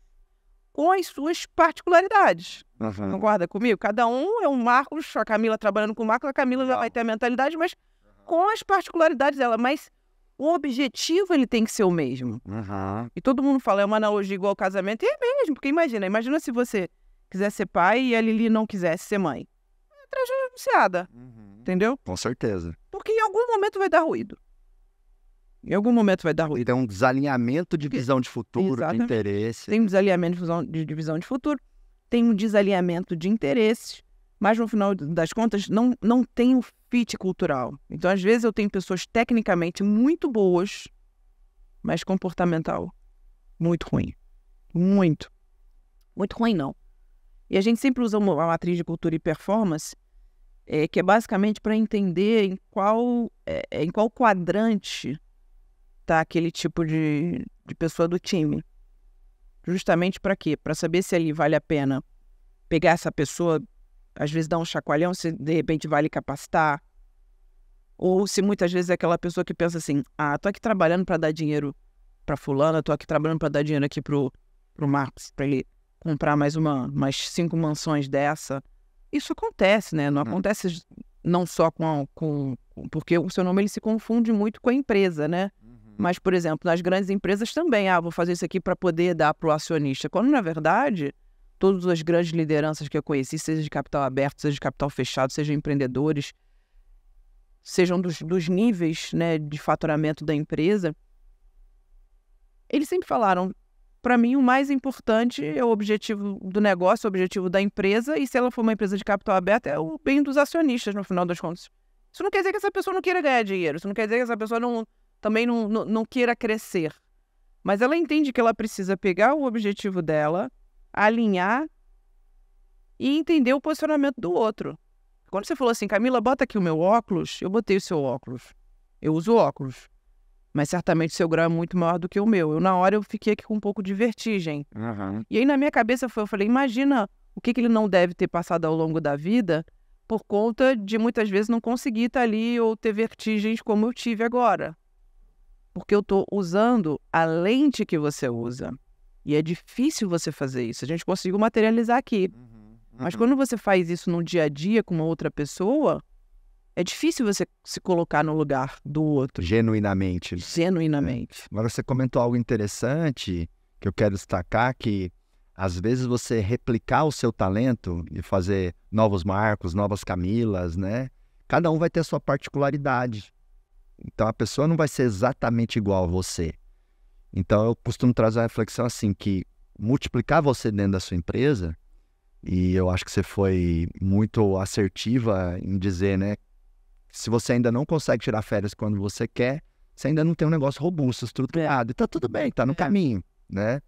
com as suas particularidades. Uhum. Concorda comigo? Cada um é um marco, a Camila trabalhando com o marco, a Camila já vai ter a mentalidade, mas com as particularidades dela. Mas o objetivo ele tem que ser o mesmo. Uhum. E todo mundo fala, é uma analogia igual ao casamento. E é mesmo, porque imagina, imagina se você quiser ser pai e a Lili não quisesse ser mãe. É tragédia anunciada. Uhum. Entendeu? Com certeza. Porque em algum momento vai dar ruído. Em algum momento vai dar ruído. Tem um desalinhamento de visão de futuro, Exatamente. de interesse. Tem um desalinhamento de visão de futuro. Tem um desalinhamento de interesses mas no final das contas não, não tem o fit cultural. Então, às vezes, eu tenho pessoas tecnicamente muito boas, mas comportamental muito ruim. Muito. Muito ruim, não. E a gente sempre usa uma, uma matriz de cultura e performance, é, que é basicamente para entender em qual, é, é em qual quadrante está aquele tipo de, de pessoa do time. Justamente para quê? Para saber se ali vale a pena pegar essa pessoa às vezes dá um chacoalhão, se de repente vale capacitar. Ou se muitas vezes é aquela pessoa que pensa assim: ah, tô aqui trabalhando para dar dinheiro para fulana, tô aqui trabalhando para dar dinheiro aqui pro, pro Marcos, para ele comprar mais uma, mais cinco mansões dessa. Isso acontece, né? Não hum. acontece não só com, a, com porque o seu nome ele se confunde muito com a empresa, né? Uhum. Mas por exemplo, nas grandes empresas também, ah, vou fazer isso aqui para poder dar pro acionista. Quando na verdade, todas as grandes lideranças que eu conheci, seja de capital aberto, seja de capital fechado, sejam empreendedores, sejam dos, dos níveis né, de faturamento da empresa, eles sempre falaram, para mim, o mais importante é o objetivo do negócio, o objetivo da empresa, e se ela for uma empresa de capital aberto, é o bem dos acionistas, no final das contas. Isso não quer dizer que essa pessoa não queira ganhar dinheiro, isso não quer dizer que essa pessoa não, também não, não, não queira crescer. Mas ela entende que ela precisa pegar o objetivo dela, alinhar e entender o posicionamento do outro. Quando você falou assim, Camila, bota aqui o meu óculos, eu botei o seu óculos. Eu uso óculos. Mas certamente seu grau é muito maior do que o meu. Eu, na hora, eu fiquei aqui com um pouco de vertigem. Uhum. E aí, na minha cabeça, foi, eu falei, imagina o que, que ele não deve ter passado ao longo da vida por conta de, muitas vezes, não conseguir estar ali ou ter vertigens como eu tive agora. Porque eu estou usando a lente que você usa. E é difícil você fazer isso. A gente conseguiu materializar aqui. Uhum. Mas uhum. quando você faz isso no dia a dia com uma outra pessoa, é difícil você se colocar no lugar do outro. Genuinamente. Genuinamente. É. Agora você comentou algo interessante que eu quero destacar que às vezes você replicar o seu talento e fazer novos marcos, novas Camilas, né? Cada um vai ter a sua particularidade. Então a pessoa não vai ser exatamente igual a você. Então eu costumo trazer a reflexão assim que multiplicar você dentro da sua empresa e eu acho que você foi muito assertiva em dizer, né? Se você ainda não consegue tirar férias quando você quer, você ainda não tem um negócio robusto, estruturado. E tá tudo bem, tá no é. caminho, né?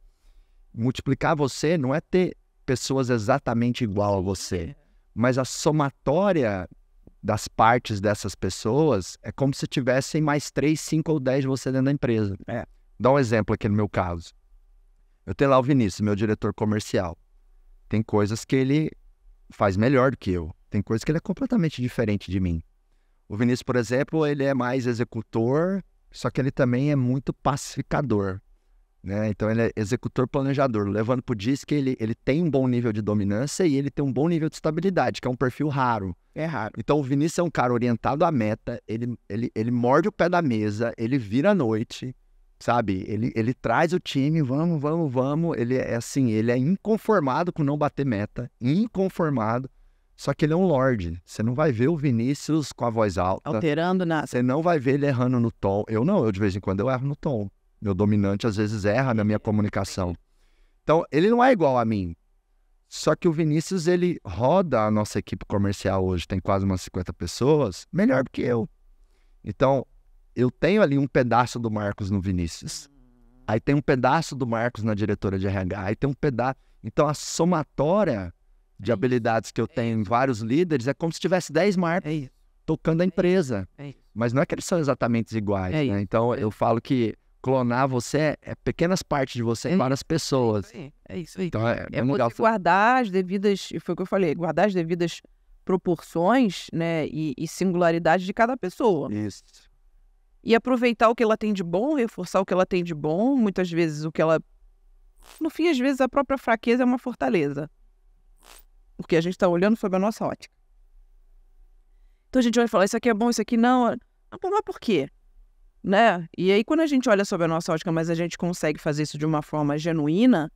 Multiplicar você não é ter pessoas exatamente igual a você, é. mas a somatória das partes dessas pessoas é como se tivessem mais três, cinco ou dez de você dentro da empresa. É. Dá um exemplo aqui no meu caso. Eu tenho lá o Vinícius, meu diretor comercial. Tem coisas que ele faz melhor do que eu. Tem coisas que ele é completamente diferente de mim. O Vinícius, por exemplo, ele é mais executor, só que ele também é muito pacificador. Né? Então ele é executor planejador. Levando para o que ele, ele tem um bom nível de dominância e ele tem um bom nível de estabilidade, que é um perfil raro. É raro. Então o Vinícius é um cara orientado à meta, ele, ele, ele morde o pé da mesa, ele vira à noite, sabe? Ele, ele traz o time, vamos, vamos, vamos. Ele é assim, ele é inconformado com não bater meta, inconformado. Só que ele é um lord. Você não vai ver o Vinícius com a voz alta. Alterando na Você não vai ver ele errando no tom. Eu não, eu de vez em quando eu erro no tom. Meu dominante às vezes erra na minha comunicação. Então, ele não é igual a mim. Só que o Vinícius, ele roda a nossa equipe comercial hoje, tem quase umas 50 pessoas, melhor do que eu. Então, eu tenho ali um pedaço do Marcos no Vinícius. Hum. Aí tem um pedaço do Marcos na diretora de RH. Aí tem um pedaço. Então a somatória de é habilidades que eu é tenho em vários líderes é como se tivesse 10 Marcos é tocando a é empresa. É Mas não é que eles são exatamente iguais. É né? Então eu falo que clonar você é pequenas partes de você em várias pessoas. É isso aí. Então é, é, legal. guardar as devidas, foi o que eu falei, guardar as devidas proporções né, e, e singularidades de cada pessoa. Isso e aproveitar o que ela tem de bom, reforçar o que ela tem de bom, muitas vezes o que ela. No fim, às vezes a própria fraqueza é uma fortaleza. Porque a gente está olhando sob a nossa ótica. Então a gente vai falar, isso aqui é bom, isso aqui não. Ah, mas por quê? Né? E aí, quando a gente olha sob a nossa ótica, mas a gente consegue fazer isso de uma forma genuína,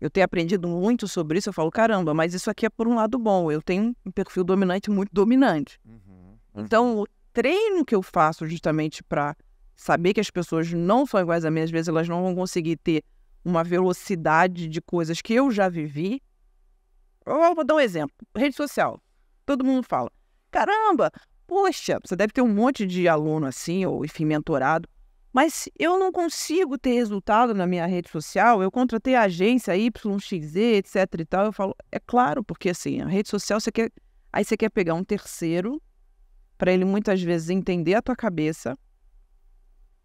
eu tenho aprendido muito sobre isso, eu falo, caramba, mas isso aqui é por um lado bom, eu tenho um perfil dominante muito dominante. Uhum. Então, uhum treino que eu faço justamente para saber que as pessoas não são iguais a mim, às vezes elas não vão conseguir ter uma velocidade de coisas que eu já vivi. Eu vou dar um exemplo. Rede social. Todo mundo fala: caramba, poxa, você deve ter um monte de aluno assim, ou enfim, mentorado. Mas eu não consigo ter resultado na minha rede social. Eu contratei a agência YXZ, etc e tal. Eu falo, é claro, porque assim, a rede social você quer. Aí você quer pegar um terceiro para ele muitas vezes entender a tua cabeça,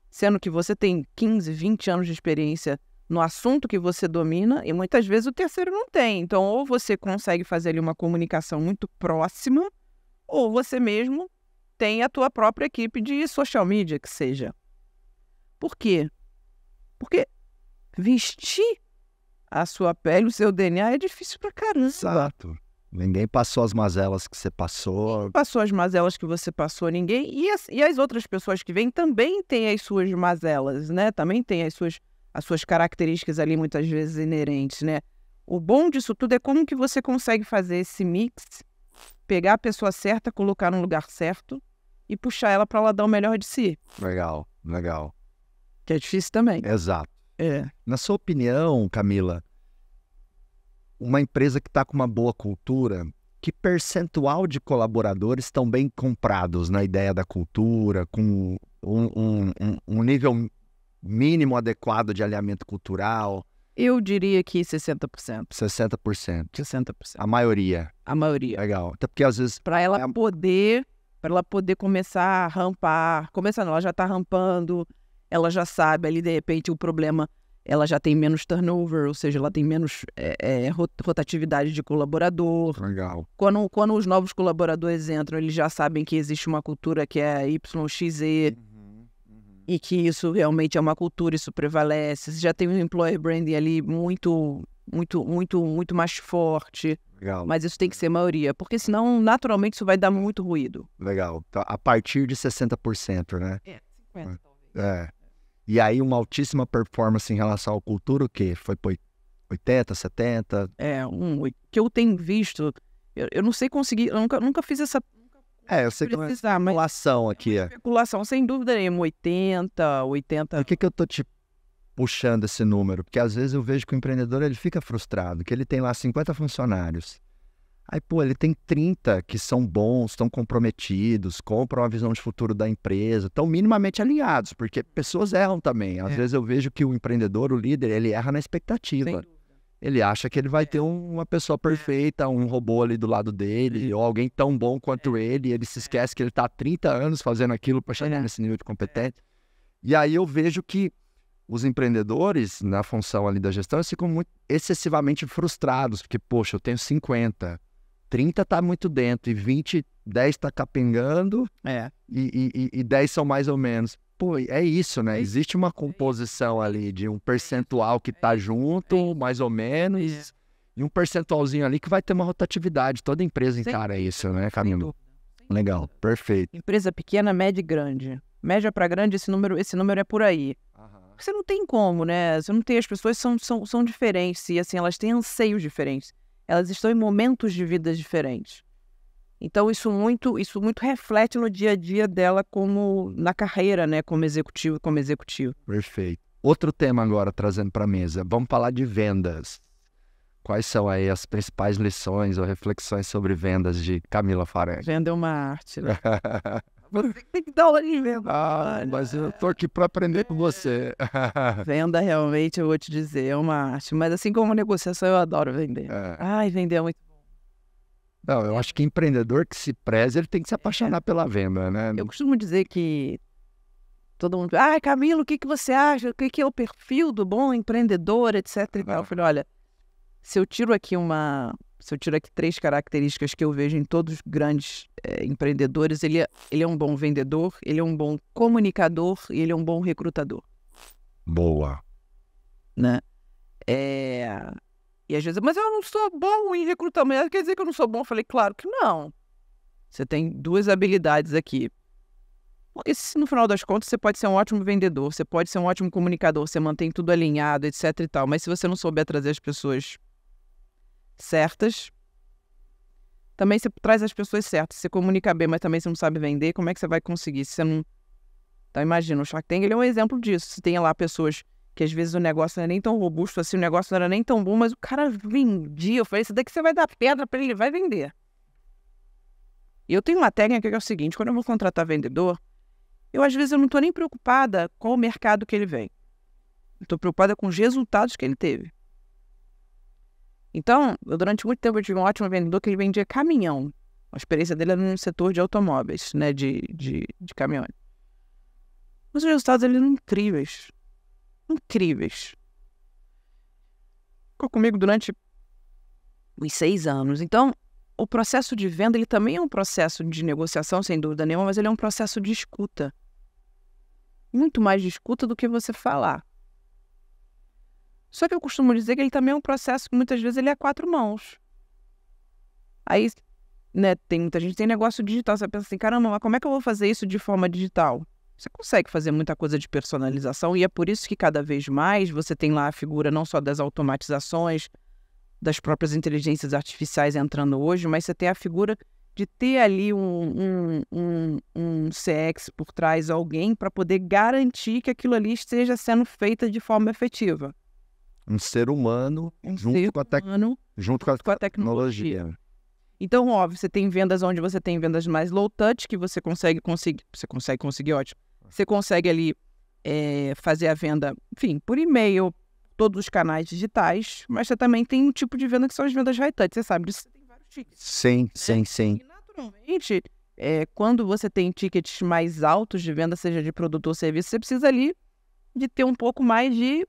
sendo que você tem 15, 20 anos de experiência no assunto que você domina e muitas vezes o terceiro não tem. Então, ou você consegue fazer ali uma comunicação muito próxima, ou você mesmo tem a tua própria equipe de social media, que seja. Por quê? Porque vestir a sua pele, o seu DNA é difícil pra caramba. Exato. Ninguém passou as mazelas que você passou. Ninguém passou as mazelas que você passou, ninguém. E as, e as outras pessoas que vêm também têm as suas mazelas, né? Também têm as suas, as suas características ali, muitas vezes inerentes, né? O bom disso tudo é como que você consegue fazer esse mix, pegar a pessoa certa, colocar no lugar certo e puxar ela para ela dar o melhor de si. Legal, legal. Que é difícil também. Exato. É. Na sua opinião, Camila, uma empresa que está com uma boa cultura, que percentual de colaboradores estão bem comprados na ideia da cultura, com um, um, um nível mínimo adequado de alinhamento cultural? Eu diria que 60%. 60%. 60%. A maioria. A maioria. Legal. Até porque às vezes. Para ela é... poder. Para ela poder começar a rampar. Começar não, ela já está rampando, ela já sabe ali, de repente, o problema ela já tem menos turnover, ou seja, ela tem menos é, é, rotatividade de colaborador. Legal. Quando, quando os novos colaboradores entram, eles já sabem que existe uma cultura que é YXE uhum, uhum. e que isso realmente é uma cultura, isso prevalece. Você já tem um employer branding ali muito, muito, muito, muito mais forte. Legal. Mas isso tem que ser maioria, porque senão, naturalmente, isso vai dar muito ruído. Legal. Então, a partir de 60%, né? É, 50%. Ah, é. E aí uma altíssima performance em relação à cultura, o quê? Foi 80, 70? É, um, que eu tenho visto, eu, eu não sei conseguir, eu nunca, nunca fiz essa... é, eu sei é precisar, que é uma especulação mas, aqui. É especulação, sem dúvida nenhuma, 80, 80... Por que que eu tô te puxando esse número? Porque às vezes eu vejo que o empreendedor, ele fica frustrado, que ele tem lá 50 funcionários Aí, pô, ele tem 30 que são bons, estão comprometidos, compram a visão de futuro da empresa, estão minimamente alinhados, porque pessoas erram também. Às é. vezes eu vejo que o empreendedor, o líder, ele erra na expectativa. Ele acha que ele vai é. ter uma pessoa perfeita, um robô ali do lado dele, é. ou alguém tão bom quanto é. ele, e ele se é. esquece que ele está há 30 anos fazendo aquilo para chegar é. nesse nível de competência. E aí eu vejo que os empreendedores, na função ali da gestão, ficam muito excessivamente frustrados, porque, poxa, eu tenho 50, 30 tá muito dentro e 20, 10 tá capengando é. e, e, e 10 são mais ou menos. Pô, é isso, né? É Existe uma é composição ali de um é percentual que tá junto, mais ou menos, e um percentualzinho ali que vai ter uma rotatividade. Toda empresa encara isso, né, Camilo? Legal, perfeito. Empresa pequena, média e grande. Média para grande, esse número, esse número é por aí. Você não tem como, né? Você não tem, as pessoas são, são, são diferentes e assim, elas têm anseios diferentes. Elas estão em momentos de vidas diferentes. Então isso muito, isso muito reflete no dia a dia dela como na carreira, né, como executivo, como executivo. Perfeito. Outro tema agora trazendo para a mesa. Vamos falar de vendas. Quais são aí as principais lições ou reflexões sobre vendas de Camila Faranga? Venda é uma arte, né? [laughs] Você tem que dar aula de venda. Ah, mas eu tô aqui para aprender com você. [laughs] venda realmente, eu vou te dizer, é uma arte. Mas assim como negociação, eu adoro vender. É. Ai, vender é muito bom. Não, eu acho que empreendedor que se preza, ele tem que se é. apaixonar é. pela venda, né? Eu costumo dizer que todo mundo... Ah, Camilo, o que, que você acha? O que, que é o perfil do bom empreendedor, etc. E tal. É. Eu falei, olha, se eu tiro aqui uma, se eu tiro aqui três características que eu vejo em todos os grandes é, empreendedores, ele é, ele é um bom vendedor, ele é um bom comunicador e ele é um bom recrutador. Boa. Né? É... E às vezes, mas eu não sou bom em recrutamento, quer dizer que eu não sou bom? Eu falei, claro que não. Você tem duas habilidades aqui. Porque no final das contas você pode ser um ótimo vendedor, você pode ser um ótimo comunicador, você mantém tudo alinhado, etc e tal, mas se você não souber trazer as pessoas certas. Também você traz as pessoas certas. Você comunica bem, mas também você não sabe vender. Como é que você vai conseguir se você não... Então, imagina, o Shark Tank ele é um exemplo disso. Você tem lá pessoas que às vezes o negócio não é nem tão robusto assim, o negócio não era nem tão bom, mas o cara vendia. Eu falei, isso daqui você vai dar pedra para ele, ele vai vender. E eu tenho uma técnica que é o seguinte, quando eu vou contratar vendedor, eu às vezes eu não estou nem preocupada com o mercado que ele vem. Estou preocupada com os resultados que ele teve. Então, eu, durante muito tempo eu tive um ótimo vendedor que ele vendia caminhão. A experiência dele era no setor de automóveis, né, de, de, de caminhões. Mas os resultados eram incríveis. Incríveis. Ficou comigo durante uns seis anos. Então, o processo de venda ele também é um processo de negociação, sem dúvida nenhuma, mas ele é um processo de escuta. Muito mais de escuta do que você falar. Só que eu costumo dizer que ele também é um processo que muitas vezes ele é a quatro mãos. Aí, né, tem muita gente tem negócio digital, você pensa assim, caramba, mas como é que eu vou fazer isso de forma digital? Você consegue fazer muita coisa de personalização e é por isso que cada vez mais você tem lá a figura não só das automatizações, das próprias inteligências artificiais entrando hoje, mas você tem a figura de ter ali um, um, um, um CX por trás, alguém para poder garantir que aquilo ali esteja sendo feito de forma efetiva um ser humano, um junto, ser com humano junto, com a, com a tecnologia. tecnologia. Então, óbvio, você tem vendas onde você tem vendas mais low touch, que você consegue conseguir. Você consegue conseguir, ótimo. Você consegue ali é, fazer a venda, enfim, por e-mail, todos os canais digitais, mas você também tem um tipo de venda que são as vendas high touch, você sabe disso, você tem vários tickets. Sim, né? sim, sim. E naturalmente, é, quando você tem tickets mais altos de venda, seja de produto ou serviço, você precisa ali de ter um pouco mais de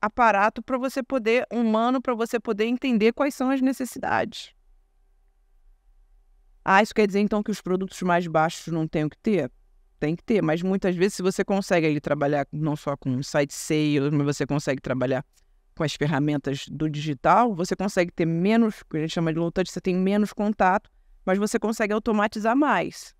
aparato para você poder, humano, para você poder entender quais são as necessidades. Ah, isso quer dizer então que os produtos mais baixos não tem que ter? Tem que ter, mas muitas vezes se você consegue ali trabalhar não só com site sales, mas você consegue trabalhar com as ferramentas do digital, você consegue ter menos, o que a gente chama de low touch, você tem menos contato, mas você consegue automatizar mais.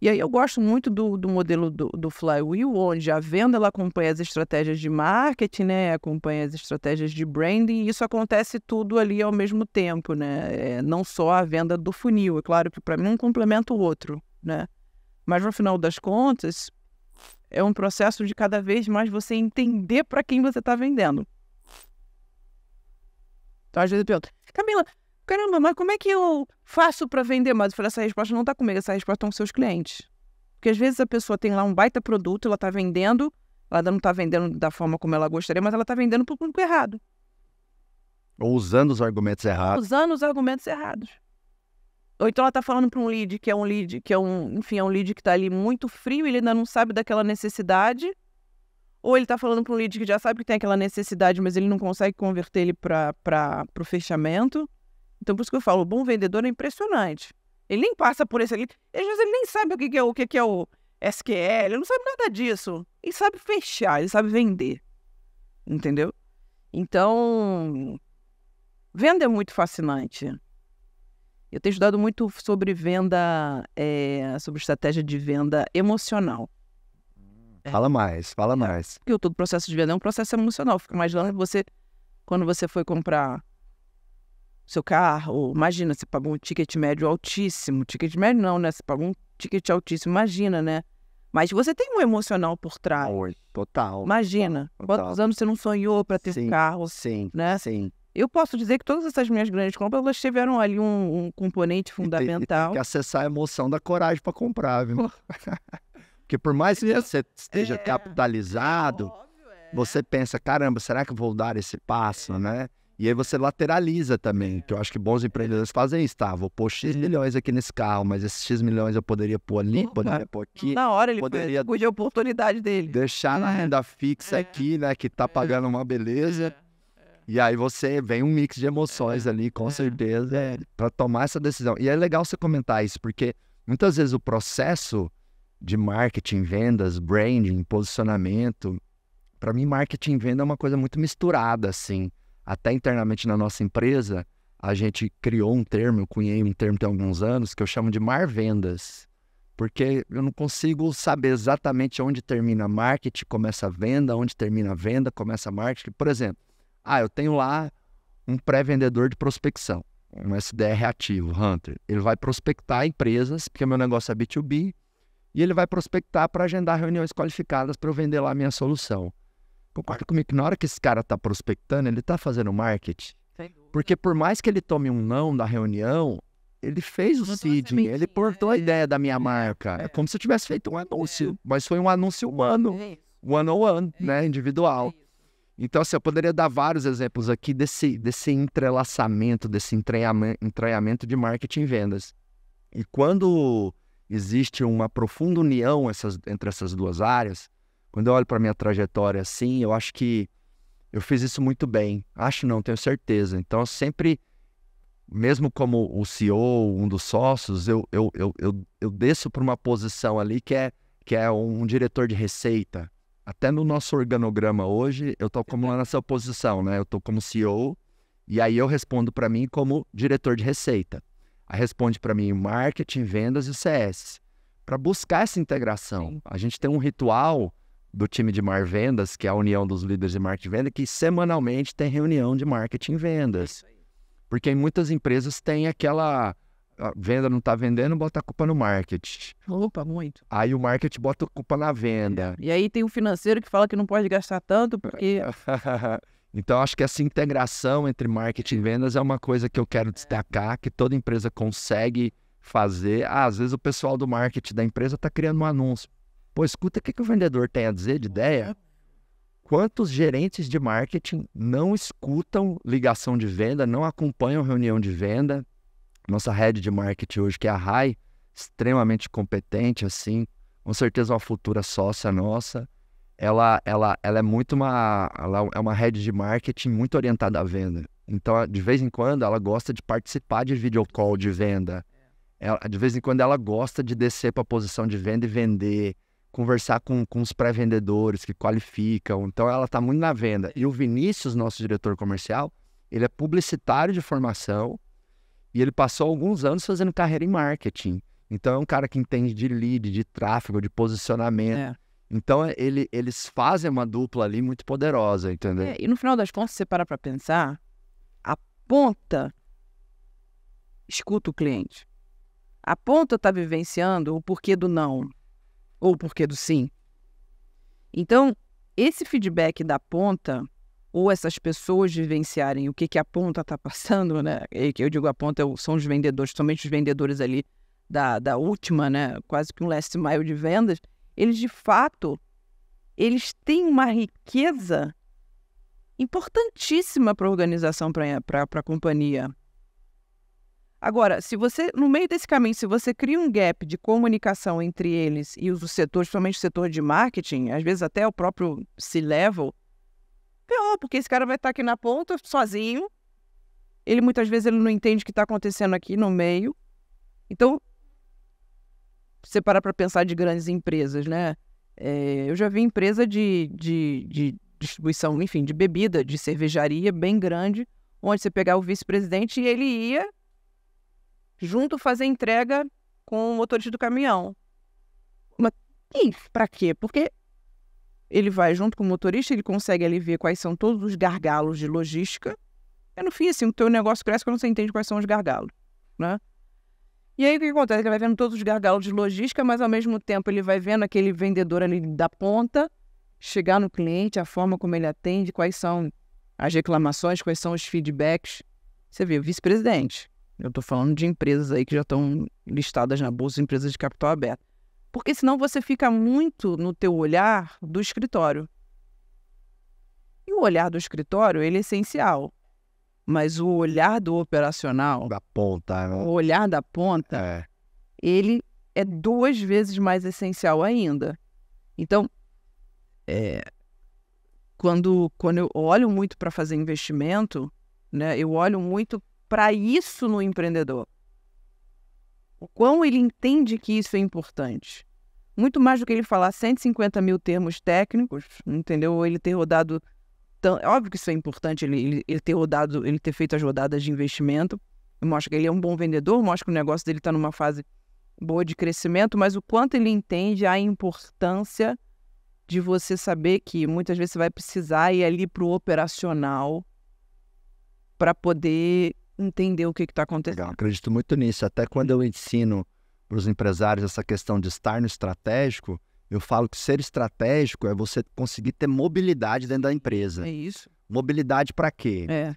E aí eu gosto muito do, do modelo do, do Flywheel, onde a venda ela acompanha as estratégias de marketing, né? acompanha as estratégias de branding, e isso acontece tudo ali ao mesmo tempo, né? É, não só a venda do funil, é claro que para mim um complementa o outro, né? Mas no final das contas, é um processo de cada vez mais você entender para quem você está vendendo. Então às vezes eu pergunto, Camila, caramba, mas como é que eu faço para vender mais? Eu falei, essa resposta não está comigo, essa resposta estão tá com seus clientes. Porque às vezes a pessoa tem lá um baita produto, ela está vendendo, ela não está vendendo da forma como ela gostaria, mas ela está vendendo para o público errado. Ou usando os argumentos errados. Usando os argumentos errados. Ou então ela está falando para um lead que é um lead, que é um, enfim, é um lead que está ali muito frio, ele ainda não sabe daquela necessidade. Ou ele está falando para um lead que já sabe que tem aquela necessidade, mas ele não consegue converter ele para o fechamento. Então, por isso que eu falo, o bom vendedor é impressionante. Ele nem passa por esse. Ele, às vezes ele nem sabe o que, é o que, é o é SQL, ele não sabe nada disso. Ele sabe fechar, ele sabe vender. Entendeu? Então, venda é muito fascinante. Eu tenho estudado muito sobre venda, é, sobre estratégia de venda emocional. É. Fala mais, fala é. mais. Porque todo processo de venda é um processo emocional. Fica mais imaginando você, quando você foi comprar seu carro. Imagina, você pagou um ticket médio altíssimo. Ticket médio não, né? Você pagou um ticket altíssimo, imagina, né? Mas você tem um emocional por trás. Oi, total. Imagina, total. quantos anos você não sonhou para ter sim, carro? Sim, né? sim. Eu posso dizer que todas essas minhas grandes compras, elas tiveram ali um, um componente fundamental. E tem, e tem que acessar a emoção da coragem para comprar, viu? Por... [laughs] Porque por mais que você esteja é... capitalizado, Óbvio, é. você pensa, caramba, será que eu vou dar esse passo, é. né? E aí você lateraliza também, que eu é. acho que bons empreendedores fazem isso, tá? Vou pôr X uhum. milhões aqui nesse carro, mas esses X milhões eu poderia pôr ali, poderia pôr aqui. Na hora ele poderia cuide a oportunidade dele. Deixar na é. renda fixa é. aqui, né? Que tá pagando uma beleza. E aí você vem um mix de emoções ali, com certeza, é, para tomar essa decisão. E é legal você comentar isso, porque muitas vezes o processo de marketing, vendas, branding, posicionamento, para mim marketing e venda é uma coisa muito misturada, assim. Até internamente na nossa empresa, a gente criou um termo, eu cunhei um termo tem alguns anos, que eu chamo de mar vendas, Porque eu não consigo saber exatamente onde termina marketing, começa a venda, onde termina a venda, começa a marketing. Por exemplo, ah, eu tenho lá um pré-vendedor de prospecção, um SDR ativo, Hunter. Ele vai prospectar empresas, porque meu negócio é B2B, e ele vai prospectar para agendar reuniões qualificadas para eu vender lá a minha solução. Concorda comigo que na hora que esse cara está prospectando, ele está fazendo marketing. Porque por mais que ele tome um não da reunião, ele fez o seeding, ele portou é, a ideia da minha é. marca. É, é, como se eu tivesse feito um é. anúncio, mas foi um anúncio humano, é one on one, né, individual. Então, assim, eu poderia dar vários exemplos aqui desse, desse entrelaçamento, desse entranhamento, entranhamento de marketing e vendas. E quando existe uma profunda união essas, entre essas duas áreas, quando eu olho para minha trajetória assim, eu acho que eu fiz isso muito bem. Acho não, tenho certeza. Então, eu sempre, mesmo como o CEO, um dos sócios, eu, eu, eu, eu, eu desço para uma posição ali que é, que é um diretor de receita. Até no nosso organograma hoje, eu estou como uhum. nessa posição, né? Eu estou como CEO e aí eu respondo para mim como diretor de receita. Aí responde para mim marketing, vendas e CS. Para buscar essa integração. A gente tem um ritual do time de Mar Vendas, que é a união dos líderes de marketing e venda, que semanalmente tem reunião de marketing e vendas. É porque muitas empresas têm aquela a ah, venda não está vendendo, bota a culpa no marketing. Opa, muito. Aí o marketing bota a culpa na venda. E aí tem o um financeiro que fala que não pode gastar tanto porque [laughs] Então, acho que essa integração entre marketing e vendas é uma coisa que eu quero é. destacar, que toda empresa consegue fazer. Ah, às vezes o pessoal do marketing da empresa está criando um anúncio. Pô, escuta o que, que o vendedor tem a dizer de ideia. Uhum. Quantos gerentes de marketing não escutam ligação de venda, não acompanham reunião de venda? Nossa rede de marketing hoje, que é a RAI, extremamente competente, assim, com certeza uma futura sócia nossa. Ela, ela, ela é muito uma, ela é uma rede de marketing muito orientada à venda. Então, de vez em quando, ela gosta de participar de video call de venda. É. Ela, de vez em quando, ela gosta de descer para a posição de venda e vender conversar com, com os pré-vendedores que qualificam. Então ela está muito na venda. E o Vinícius, nosso diretor comercial, ele é publicitário de formação e ele passou alguns anos fazendo carreira em marketing. Então é um cara que entende de lead, de tráfego, de posicionamento. É. Então é, ele, eles fazem uma dupla ali muito poderosa, entendeu? É, e no final das contas, se você para para pensar, a ponta escuta o cliente. A ponta está vivenciando o porquê do não ou o porquê do sim. Então, esse feedback da ponta, ou essas pessoas vivenciarem o que, que a ponta está passando, né? E que eu digo a ponta são os vendedores, somente os vendedores ali da, da última, né? Quase que um last mile de vendas, eles de fato eles têm uma riqueza importantíssima para a organização, para a companhia. Agora, se você, no meio desse caminho, se você cria um gap de comunicação entre eles e os setores, principalmente o setor de marketing, às vezes até o próprio C-level, pior, porque esse cara vai estar aqui na ponta sozinho. Ele muitas vezes ele não entende o que está acontecendo aqui no meio. Então, você parar para pensar de grandes empresas, né? É, eu já vi empresa de, de, de distribuição, enfim, de bebida, de cervejaria bem grande, onde você pegava o vice-presidente e ele ia junto fazer entrega com o motorista do caminhão. Mas para quê? Porque ele vai junto com o motorista, ele consegue ali ver quais são todos os gargalos de logística. É no fim, assim, o teu negócio cresce quando você entende quais são os gargalos, né? E aí o que acontece? Ele vai vendo todos os gargalos de logística, mas ao mesmo tempo ele vai vendo aquele vendedor ali da ponta chegar no cliente, a forma como ele atende, quais são as reclamações, quais são os feedbacks. Você vê, o vice-presidente, eu estou falando de empresas aí que já estão listadas na bolsa, empresas de capital aberto. Porque senão você fica muito no teu olhar do escritório. E o olhar do escritório, ele é essencial. Mas o olhar do operacional... Da ponta. Né? O olhar da ponta, é. ele é duas vezes mais essencial ainda. Então, é, quando, quando eu olho muito para fazer investimento, né, eu olho muito para isso no empreendedor. O quão ele entende que isso é importante. Muito mais do que ele falar 150 mil termos técnicos, entendeu? ele ter rodado. Tão... Óbvio que isso é importante, ele, ele ter rodado, ele ter feito as rodadas de investimento. Mostra que ele é um bom vendedor, mostra que o negócio dele está numa fase boa de crescimento, mas o quanto ele entende a importância de você saber que muitas vezes você vai precisar ir ali para o operacional para poder entender o que está acontecendo. acredito muito nisso. Até quando eu ensino para os empresários essa questão de estar no estratégico, eu falo que ser estratégico é você conseguir ter mobilidade dentro da empresa. É isso. Mobilidade para quê? É.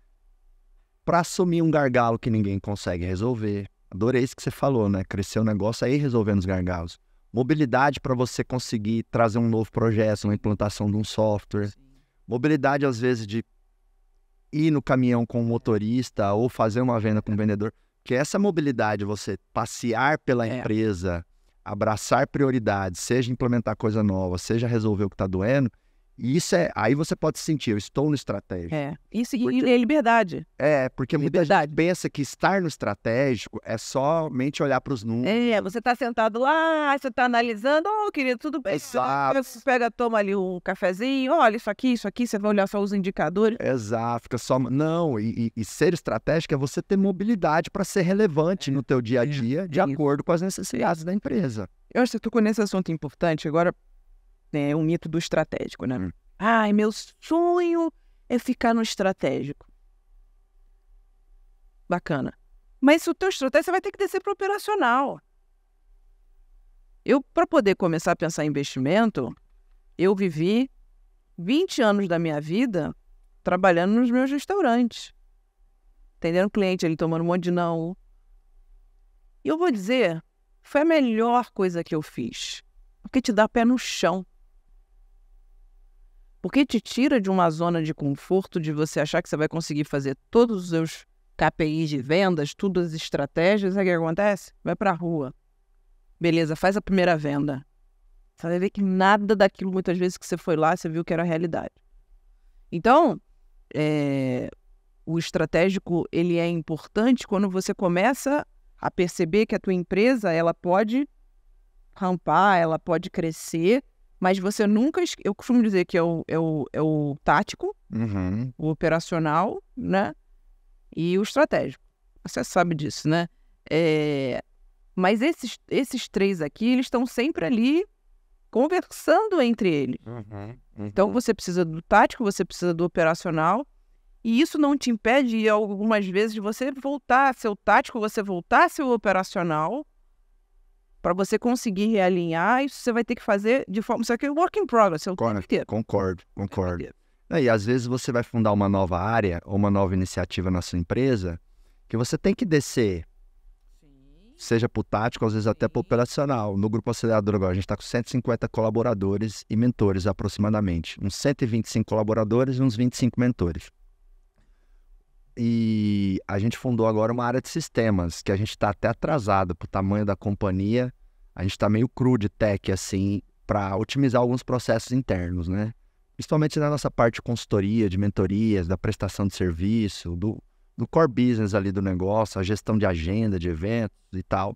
Para assumir um gargalo que ninguém consegue resolver. Adorei isso que você falou, né? Crescer o um negócio aí é resolvendo os gargalos. Mobilidade para você conseguir trazer um novo projeto, uma implantação de um software. Sim. Mobilidade, às vezes, de ir no caminhão com o motorista ou fazer uma venda com o vendedor. Que essa mobilidade, você passear pela é. empresa, abraçar prioridades, seja implementar coisa nova, seja resolver o que está doendo, e isso é. Aí você pode sentir, eu estou no estratégico. É. Isso porque, e é liberdade. É, porque liberdade. muita gente pensa que estar no estratégico é somente olhar para os números. É, você está sentado lá, ah, você está analisando, oh, querido, tudo bem. Né? Exato. Você pega, toma ali um cafezinho, olha isso aqui, isso aqui, você vai olhar só os indicadores. Exato, fica só. Não, e, e ser estratégico é você ter mobilidade para ser relevante é. no teu dia a é, dia, é. de acordo com as necessidades da empresa. Eu acho que você conhece nesse assunto importante agora né, o é mito do estratégico, né? Hum. Ai, meu sonho é ficar no estratégico. Bacana. Mas o teu estratégico você vai ter que descer para operacional. Eu, para poder começar a pensar em investimento, eu vivi 20 anos da minha vida trabalhando nos meus restaurantes. Atendendo cliente, ele tomando um monte de não. E eu vou dizer, foi a melhor coisa que eu fiz. Porque te dá pé no chão. Porque te tira de uma zona de conforto de você achar que você vai conseguir fazer todos os seus KPIs de vendas, todas as estratégias. Sabe o que acontece? Vai para a rua. Beleza, faz a primeira venda. Você vai ver que nada daquilo, muitas vezes que você foi lá, você viu que era a realidade. Então, é, o estratégico ele é importante quando você começa a perceber que a tua empresa ela pode rampar, ela pode crescer mas você nunca. Eu costumo dizer que é o, é o, é o tático, uhum. o operacional, né? E o estratégico. Você sabe disso, né? É... Mas esses, esses três aqui, eles estão sempre ali conversando entre eles. Uhum. Uhum. Então você precisa do tático, você precisa do operacional. E isso não te impede, algumas vezes, de você voltar a ser o tático, você voltar a ser o operacional para você conseguir realinhar, isso você vai ter que fazer de forma. Isso aqui é work in progress. É eu concordo, concordo, é concordo. E às vezes você vai fundar uma nova área ou uma nova iniciativa na sua empresa que você tem que descer, Sim. seja por tático, às vezes Sim. até por operacional. No grupo acelerador agora, a gente está com 150 colaboradores e mentores aproximadamente. Uns 125 colaboradores e uns 25 mentores. E a gente fundou agora uma área de sistemas, que a gente está até atrasado para o tamanho da companhia. A gente está meio cru de tech, assim, para otimizar alguns processos internos, né? Principalmente na nossa parte de consultoria, de mentorias, da prestação de serviço, do, do core business ali do negócio, a gestão de agenda, de eventos e tal.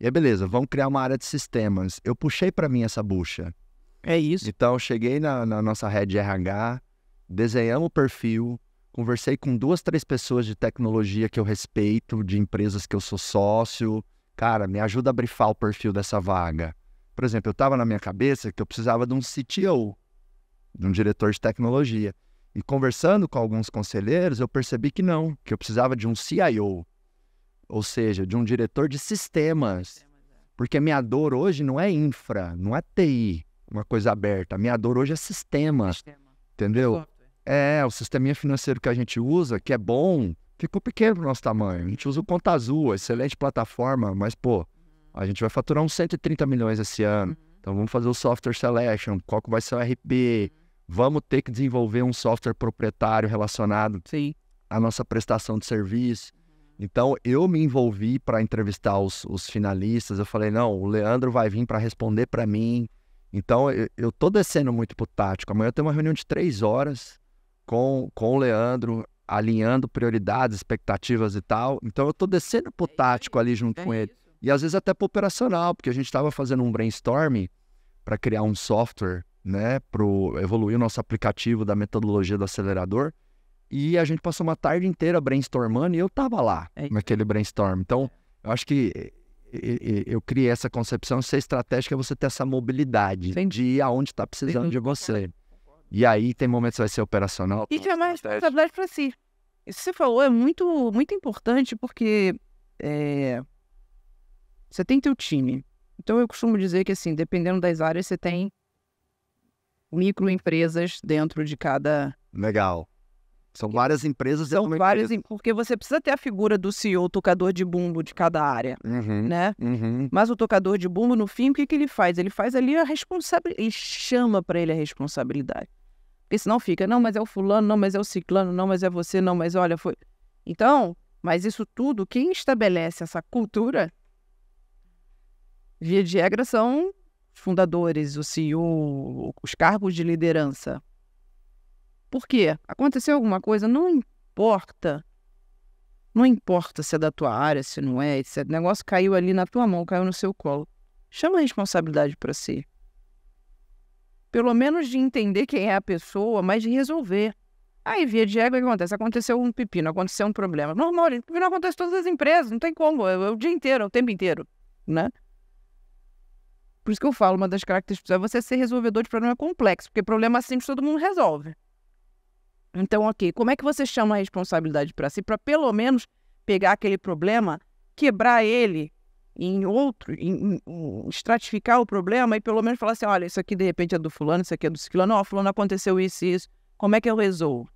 E aí, beleza, vamos criar uma área de sistemas. Eu puxei para mim essa bucha. É isso. Então, cheguei na, na nossa rede RH, desenhamos o perfil, Conversei com duas, três pessoas de tecnologia que eu respeito, de empresas que eu sou sócio. Cara, me ajuda a brifar o perfil dessa vaga. Por exemplo, eu estava na minha cabeça que eu precisava de um CTO, de um diretor de tecnologia. E conversando com alguns conselheiros, eu percebi que não, que eu precisava de um CIO, ou seja, de um diretor de sistemas. Porque minha dor hoje não é infra, não é TI, uma coisa aberta. A minha dor hoje é sistema. sistema. Entendeu? É, o sisteminha financeiro que a gente usa, que é bom, ficou pequeno pro nosso tamanho. A gente usa o Conta Azul, excelente plataforma, mas, pô, a gente vai faturar uns 130 milhões esse ano. Uhum. Então vamos fazer o software selection, qual que vai ser o RP, vamos ter que desenvolver um software proprietário relacionado Sim. à nossa prestação de serviço. Então eu me envolvi para entrevistar os, os, finalistas. Eu falei, não, o Leandro vai vir para responder para mim. Então eu, eu tô descendo muito pro tático. Amanhã tem uma reunião de três horas com, com o Leandro, alinhando prioridades, expectativas e tal. Então eu estou descendo pro é tático ali junto com é ele. E às vezes até pro operacional, porque a gente estava fazendo um brainstorming para criar um software, né, pro evoluir o nosso aplicativo da metodologia do acelerador. E a gente passou uma tarde inteira brainstormando e eu estava lá é naquele brainstorm. Então, é. eu acho que eu criei essa concepção, ser estratégica é você ter essa mobilidade de ir aonde está precisando de você. E aí tem momentos que vai ser operacional. E é mais responsabilidade para si. Isso que você falou é muito, muito importante porque é, você tem teu time. Então eu costumo dizer que assim, dependendo das áreas, você tem microempresas dentro de cada. Legal. São várias empresas. São várias, porque você precisa ter a figura do CEO, tocador de bumbo de cada área, uhum, né? Uhum. Mas o tocador de bumbo, no fim, o que, que ele faz? Ele faz ali a responsabilidade, ele chama para ele a responsabilidade. Porque senão fica, não, mas é o fulano, não, mas é o ciclano, não, mas é você, não, mas olha, foi. Então, mas isso tudo, quem estabelece essa cultura, via de regra, são fundadores, o CEO, os cargos de liderança. Por quê? Aconteceu alguma coisa? Não importa. Não importa se é da tua área, se não é, etc. É, o negócio caiu ali na tua mão, caiu no seu colo. Chama a responsabilidade para si pelo menos de entender quem é a pessoa, mas de resolver. Aí, via de ego, o que acontece? Aconteceu um pepino, aconteceu um problema. Normal, pepino acontece em todas as empresas, não tem como, é, é, o dia inteiro, é o tempo inteiro, né? Por isso que eu falo, uma das características é você ser resolvedor de problema complexo, porque problema simples todo mundo resolve. Então, ok, como é que você chama a responsabilidade para si, para pelo menos pegar aquele problema, quebrar ele em outro, em, em, estratificar o problema e pelo menos falar assim, olha, isso aqui de repente é do fulano, isso aqui é do ciclano, ó, fulano aconteceu isso e isso, como é que eu resolvo?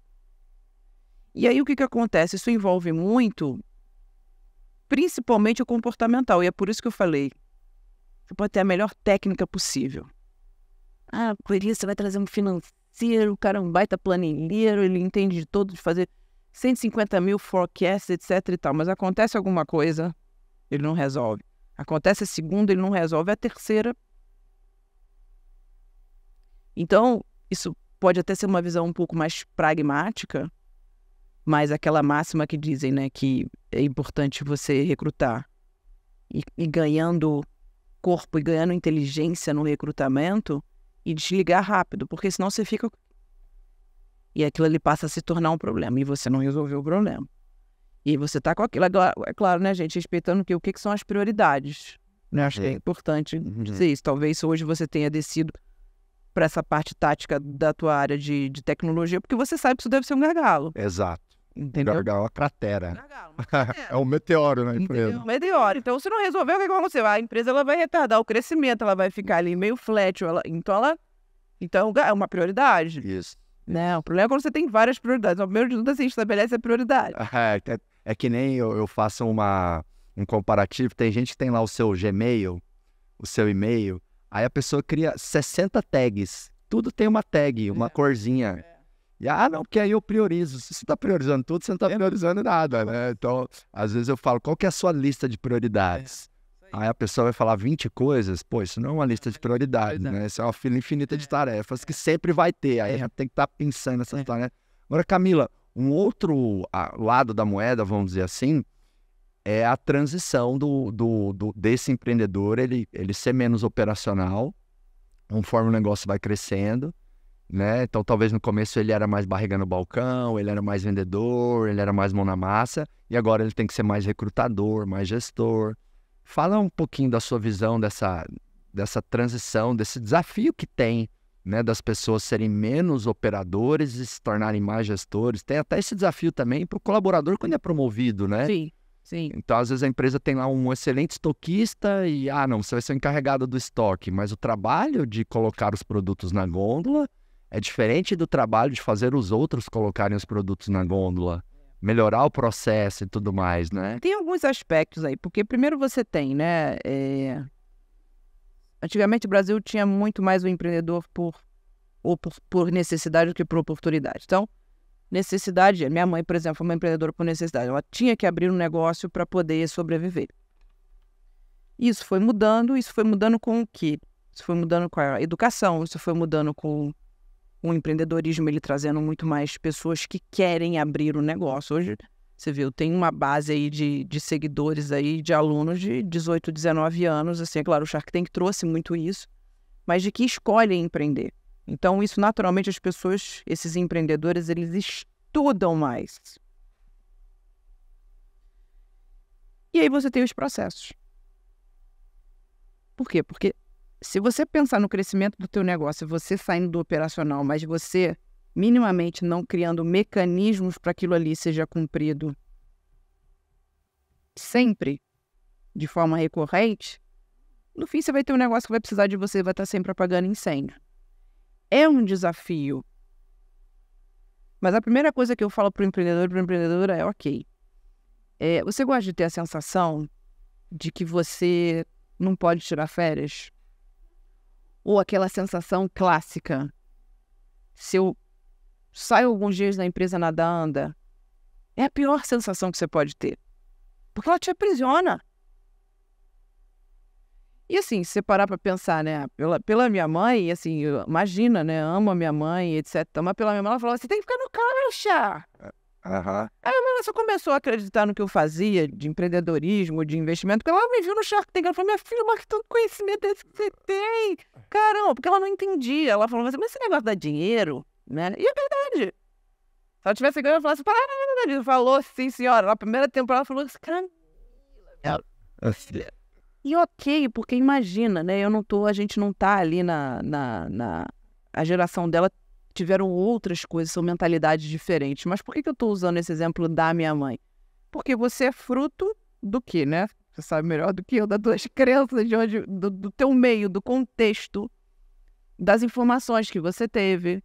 E aí o que, que acontece? Isso envolve muito, principalmente o comportamental, e é por isso que eu falei, você pode ter a melhor técnica possível. Ah, por isso você vai trazer um financeiro, o cara é um baita planilheiro, ele entende de todo, de fazer 150 mil forecasts, etc e tal, mas acontece alguma coisa, ele não resolve. Acontece a segunda, ele não resolve, a terceira. Então, isso pode até ser uma visão um pouco mais pragmática, mas aquela máxima que dizem, né, que é importante você recrutar e, e ganhando corpo e ganhando inteligência no recrutamento e desligar rápido, porque senão você fica e aquilo ele passa a se tornar um problema e você não resolveu o problema. E você está com aquilo, é, é claro, né, gente, respeitando que, o que, que são as prioridades. Né? Acho que é, é. importante dizer uhum. isso. Talvez hoje você tenha descido para essa parte tática da tua área de, de tecnologia, porque você sabe que isso deve ser um gargalo. Exato. Entendeu? Gargalo, é a cratera. Gargalo, [laughs] é um meteoro na empresa. É Um meteoro. Então, se não resolver, o que, é que vai acontecer? A empresa ela vai retardar o crescimento, ela vai ficar ali meio flat. Ela... Então, ela... então, é uma prioridade. Isso. Não, né? o problema é quando você tem várias prioridades. O primeiro de tudo, assim, estabelece a prioridade. [laughs] É, é que nem eu, eu faço uma, um comparativo, tem gente que tem lá o seu Gmail, o seu e-mail, aí a pessoa cria 60 tags. Tudo tem uma tag, uma é. corzinha. É. E, ah, não, porque aí eu priorizo. Se você está priorizando tudo, você não está é. priorizando nada, né? Então, às vezes eu falo, qual que é a sua lista de prioridades? É. Aí a pessoa vai falar 20 coisas, pô, isso não é uma lista de prioridades, é. né? Isso é uma fila infinita de é. tarefas que sempre vai ter. Aí a gente tem que estar tá pensando nessas tarefas. Agora, Camila, um outro lado da moeda, vamos dizer assim, é a transição do, do, do, desse empreendedor, ele, ele ser menos operacional, conforme o negócio vai crescendo, né? Então, talvez no começo ele era mais barriga no balcão, ele era mais vendedor, ele era mais mão na massa, e agora ele tem que ser mais recrutador, mais gestor. Fala um pouquinho da sua visão dessa, dessa transição, desse desafio que tem né, das pessoas serem menos operadores e se tornarem mais gestores. Tem até esse desafio também para o colaborador quando é promovido, né? Sim, sim. Então, às vezes, a empresa tem lá um excelente estoquista e, ah, não, você vai ser encarregado do estoque, mas o trabalho de colocar os produtos na gôndola é diferente do trabalho de fazer os outros colocarem os produtos na gôndola. Melhorar o processo e tudo mais, né? Tem alguns aspectos aí, porque primeiro você tem, né? É Antigamente o Brasil tinha muito mais o empreendedor por, ou por, por necessidade do que por oportunidade. Então, necessidade, minha mãe, por exemplo, foi uma empreendedora por necessidade. Ela tinha que abrir um negócio para poder sobreviver. Isso foi mudando, isso foi mudando com o quê? Isso foi mudando com a educação, isso foi mudando com o empreendedorismo, ele trazendo muito mais pessoas que querem abrir o um negócio. Hoje, você viu, tem uma base aí de, de seguidores aí, de alunos de 18, 19 anos, assim, é claro, o Shark Tank trouxe muito isso, mas de que escolhem empreender. Então, isso naturalmente as pessoas, esses empreendedores, eles estudam mais. E aí você tem os processos. Por quê? Porque se você pensar no crescimento do teu negócio, você saindo do operacional, mas você minimamente não criando mecanismos para aquilo ali seja cumprido sempre, de forma recorrente, no fim você vai ter um negócio que vai precisar de você, vai estar sempre apagando incêndio. É um desafio. Mas a primeira coisa que eu falo para o empreendedor, para empreendedora é, ok, é, você gosta de ter a sensação de que você não pode tirar férias? Ou aquela sensação clássica, se eu saio alguns dias da empresa nadando, é a pior sensação que você pode ter. Porque ela te aprisiona. E assim, se você parar para pensar, né, pela, pela minha mãe, assim, imagina, né, amo a minha mãe, etc. Mas pela minha mãe, ela falou você tem que ficar no caixa. Uhum. Aí minha mãe só começou a acreditar no que eu fazia de empreendedorismo, de investimento, porque ela me viu no Shark Tank. Ela falou, minha filha, mas que tanto conhecimento é esse que você tem? Caramba, porque ela não entendia. Ela falou, mas esse negócio dá dinheiro? Né? E é verdade. Se ela tivesse ganho, eu falasse, para, ele falou sim, senhora. Na primeira temporada, ela falou assim, caramba. E ok, porque imagina, né? Eu não tô, a gente não tá ali na, na, na... A geração dela tiveram outras coisas, são mentalidades diferentes. Mas por que, que eu tô usando esse exemplo da minha mãe? Porque você é fruto do que, né? Você sabe melhor do que eu, das duas [laughs] crenças, de onde, do, do teu meio, do contexto, das informações que você teve,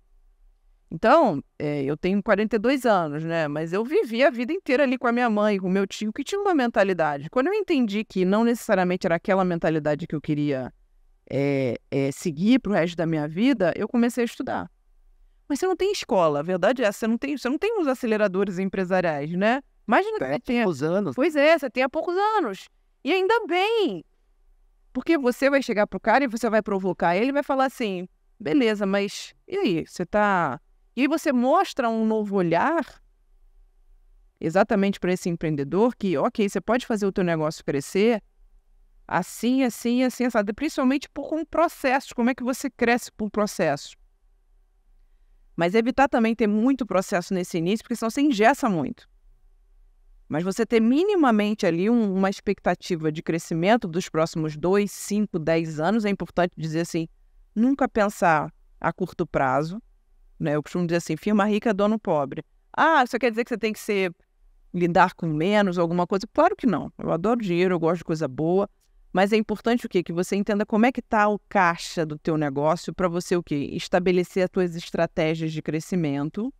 então, é, eu tenho 42 anos, né? Mas eu vivi a vida inteira ali com a minha mãe, com meu tio, que tinha uma mentalidade. Quando eu entendi que não necessariamente era aquela mentalidade que eu queria é, é, seguir para o resto da minha vida, eu comecei a estudar. Mas você não tem escola, a verdade é essa. Você não tem, você não tem os aceleradores empresariais, né? Imagina que você tem poucos anos. Pois é, você tem há poucos anos. E ainda bem. Porque você vai chegar pro cara e você vai provocar ele vai falar assim: beleza, mas e aí? Você tá e aí você mostra um novo olhar exatamente para esse empreendedor que, ok, você pode fazer o teu negócio crescer assim, assim, assim, sabe? principalmente por um processo, como é que você cresce por processo. Mas evitar também ter muito processo nesse início, porque senão você ingessa muito. Mas você ter minimamente ali um, uma expectativa de crescimento dos próximos 2, 5, 10 anos, é importante dizer assim, nunca pensar a curto prazo, né? Eu costumo dizer assim, firma rica, dono pobre. Ah, isso quer dizer que você tem que ser lidar com menos, alguma coisa? Claro que não. Eu adoro dinheiro, eu gosto de coisa boa, mas é importante o quê? Que você entenda como é que está o caixa do teu negócio para você o quê? Estabelecer as tuas estratégias de crescimento,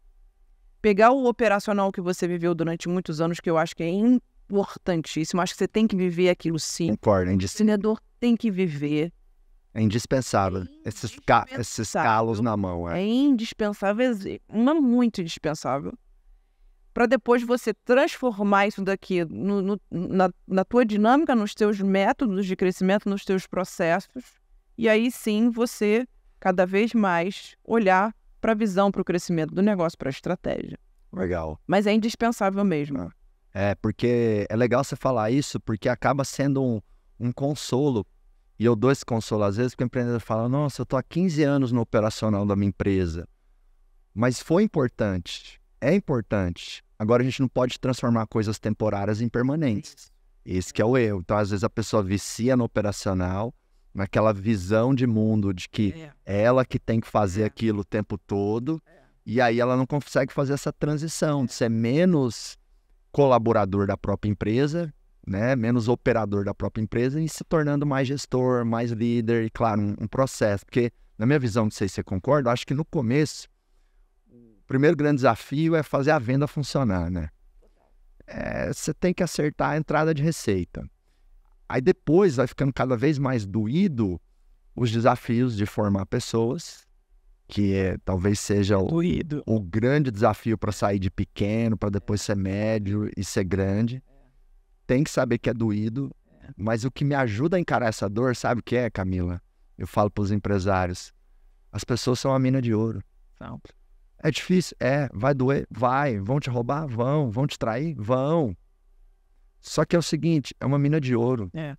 pegar o operacional que você viveu durante muitos anos, que eu acho que é importantíssimo, acho que você tem que viver aquilo sim. Concordo, o empreendedor tem que viver, é indispensável. É indispensável. Esses, ca esses calos na mão. É, é indispensável, mas muito indispensável. Para depois você transformar isso daqui no, no, na, na tua dinâmica, nos teus métodos de crescimento, nos teus processos. E aí sim você, cada vez mais, olhar para a visão, para o crescimento do negócio, para a estratégia. Legal. Mas é indispensável mesmo. Ah, é, porque é legal você falar isso, porque acaba sendo um, um consolo e eu dou esse consolo às vezes, porque o empreendedor fala: Nossa, eu estou há 15 anos no operacional da minha empresa. Mas foi importante. É importante. Agora a gente não pode transformar coisas temporárias em permanentes. Esse que é o erro. Então, às vezes, a pessoa vicia no operacional, naquela visão de mundo de que é, ela que tem que fazer é. aquilo o tempo todo. É. E aí ela não consegue fazer essa transição é. de ser menos colaborador da própria empresa né, menos operador da própria empresa e se tornando mais gestor, mais líder e, claro, um, um processo. Porque, na minha visão, não sei se você concorda, acho que no começo, o primeiro grande desafio é fazer a venda funcionar, né? É, você tem que acertar a entrada de receita. Aí depois vai ficando cada vez mais doído os desafios de formar pessoas, que é, talvez seja o, o grande desafio para sair de pequeno, para depois é. ser médio e ser grande tem que saber que é doído, é. mas o que me ajuda a encarar essa dor, sabe o que é, Camila? Eu falo para os empresários: as pessoas são a mina de ouro. Não. É difícil? É. Vai doer? Vai. Vão te roubar? Vão. Vão te trair? Vão. Só que é o seguinte: é uma mina de ouro. É.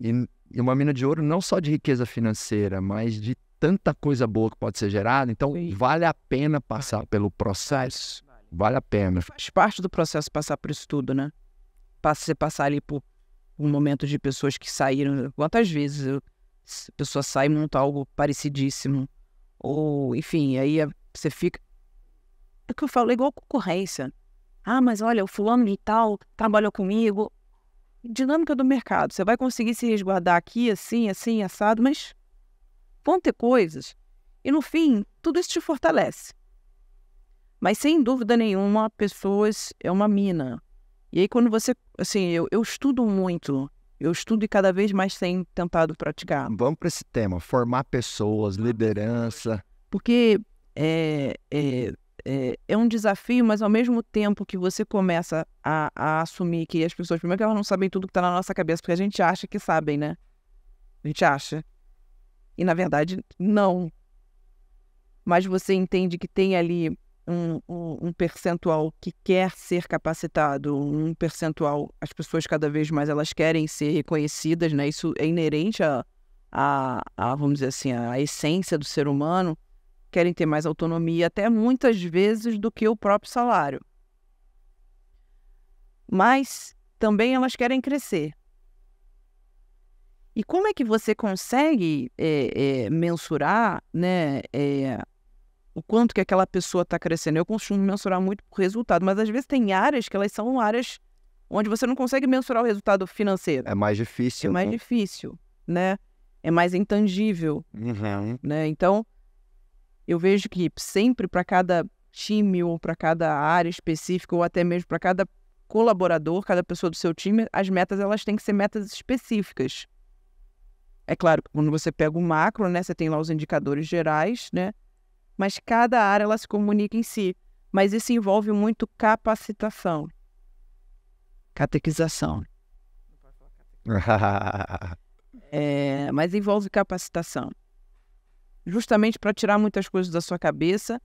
E, e uma mina de ouro não só de riqueza financeira, mas de tanta coisa boa que pode ser gerada. Então, Sim. vale a pena passar pelo processo. Vale a pena. Faz parte do processo passar por isso tudo, né? você passar ali por um momento de pessoas que saíram. Quantas vezes a pessoa sai e monta algo parecidíssimo? Ou, enfim, aí é, você fica. É o que eu falo, é igual concorrência. Ah, mas olha, o fulano de tal trabalhou comigo. Dinâmica do mercado. Você vai conseguir se resguardar aqui, assim, assim, assado, mas vão ter coisas. E no fim, tudo isso te fortalece. Mas sem dúvida nenhuma, pessoas é uma mina. E aí quando você, assim, eu, eu estudo muito, eu estudo e cada vez mais tenho tentado praticar. Vamos para esse tema, formar pessoas, liderança. Porque é, é, é, é, um desafio, mas ao mesmo tempo que você começa a, a assumir que as pessoas, primeiro que elas não sabem tudo que está na nossa cabeça, porque a gente acha que sabem, né? A gente acha. E na verdade, não. Mas você entende que tem ali um, um, um, percentual que quer ser capacitado, um percentual, as pessoas cada vez mais elas querem ser reconhecidas, né? Isso é inerente à, a vamos dizer assim, a essência do ser humano, querem ter mais autonomia, até muitas vezes do que o próprio salário. Mas também elas querem crescer. E como é que você consegue é, é, mensurar, né? É, o quanto que aquela pessoa está crescendo. Eu costumo mensurar muito o resultado, mas às vezes tem áreas que elas são áreas onde você não consegue mensurar o resultado financeiro. É mais difícil. É mais né? difícil, né? É mais intangível, uhum. né? Então, eu vejo que sempre para cada time ou para cada área específica ou até mesmo para cada colaborador, cada pessoa do seu time, as metas elas têm que ser metas específicas. É claro, quando você pega o macro, né, você tem lá os indicadores gerais, né? mas cada área ela se comunica em si. Mas isso envolve muito capacitação. Catequização. é, mas envolve capacitação. Justamente para tirar muitas coisas da sua cabeça,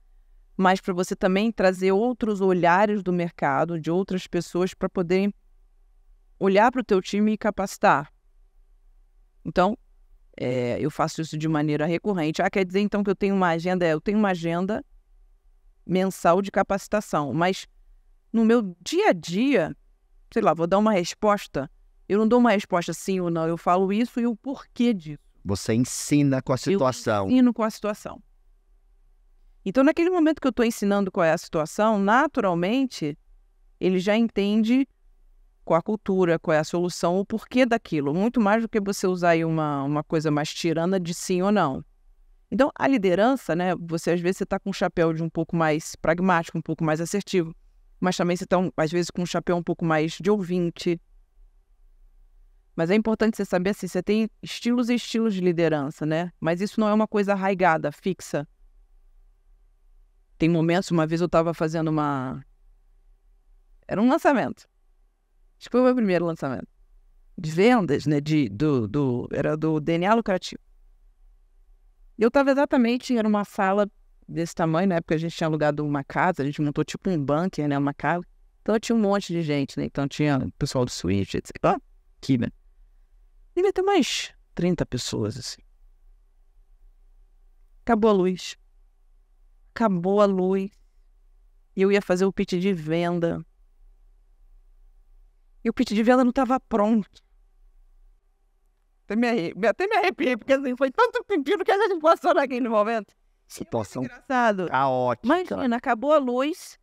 mas para você também trazer outros olhares do mercado, de outras pessoas, para poderem olhar para o teu time e capacitar. Então, é, eu faço isso de maneira recorrente. Ah, quer dizer então que eu tenho uma agenda? É, eu tenho uma agenda mensal de capacitação, mas no meu dia a dia, sei lá, vou dar uma resposta. Eu não dou uma resposta sim ou não, eu falo isso e o porquê disso. Você ensina com a situação. Eu ensino com a situação. Então, naquele momento que eu estou ensinando qual é a situação, naturalmente, ele já entende qual a cultura, qual é a solução, o porquê daquilo, muito mais do que você usar aí uma, uma coisa mais tirana de sim ou não. Então, a liderança, né, você às vezes está com um chapéu de um pouco mais pragmático, um pouco mais assertivo, mas também você está, às vezes, com um chapéu um pouco mais de ouvinte. Mas é importante você saber assim, você tem estilos e estilos de liderança, né? Mas isso não é uma coisa arraigada, fixa. Tem momentos, uma vez eu estava fazendo uma... Era um lançamento. Acho que foi o meu primeiro lançamento. De vendas, né? De, do, do, era do DNA lucrativo. Eu estava exatamente, era uma sala desse tamanho, na época a gente tinha alugado uma casa, a gente montou tipo um bunker, né? Uma casa. Então tinha um monte de gente, né? Então tinha o pessoal do Switch, etc. Ó, aqui, né? Devia ter mais 30 pessoas, assim. Acabou a luz. Acabou a luz. E eu ia fazer o pitch de venda. E o pitch de venda não estava pronto. Até me, arrepiei, até me arrepiei, porque assim, foi tanto pepino que a gente passou naquele momento. É Situação engraçado. caótica. Imagina, acabou a luz.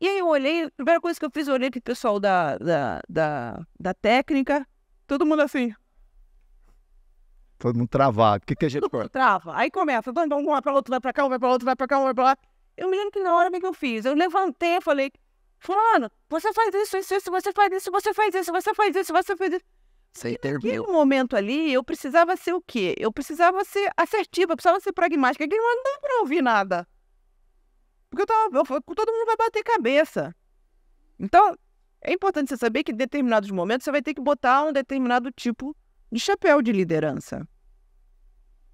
E aí eu olhei, a primeira coisa que eu fiz, eu olhei pro pessoal da, da, da, da técnica, todo mundo assim. Todo mundo travado. O que, que a gente corta? Trava. Aí começa, vamos lá pra outro, vai pra cá, vai pra outro, vai pra cá, vai pra lá. Eu me lembro que na hora que eu fiz, eu levantei e falei, Fulano, você faz isso, isso, isso, você faz isso, você faz isso, você faz isso, você faz isso. Sem ter Naquele momento ali, eu precisava ser o quê? Eu precisava ser assertiva, eu precisava ser pragmática. Aquele momento não dava pra ouvir nada. Porque eu tava, eu, todo mundo vai bater cabeça. Então, é importante você saber que em determinados momentos você vai ter que botar um determinado tipo de chapéu de liderança.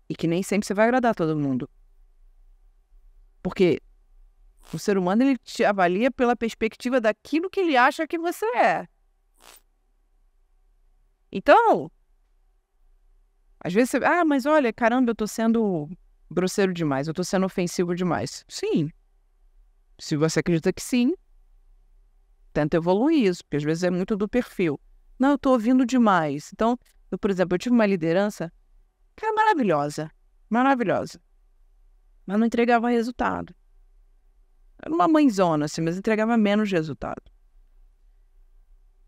E que nem sempre você vai agradar todo mundo. Porque o ser humano ele te avalia pela perspectiva daquilo que ele acha que você é. Então, às vezes você, ah, mas olha, caramba, eu tô sendo grosseiro demais, eu tô sendo ofensivo demais. Sim. Se você acredita que sim, tenta evoluir isso, porque às vezes é muito do perfil. Não, eu tô ouvindo demais. Então, eu, por exemplo, eu tive uma liderança que era maravilhosa, maravilhosa, mas não entregava resultado. Era uma mãezona, assim, mas entregava menos resultado.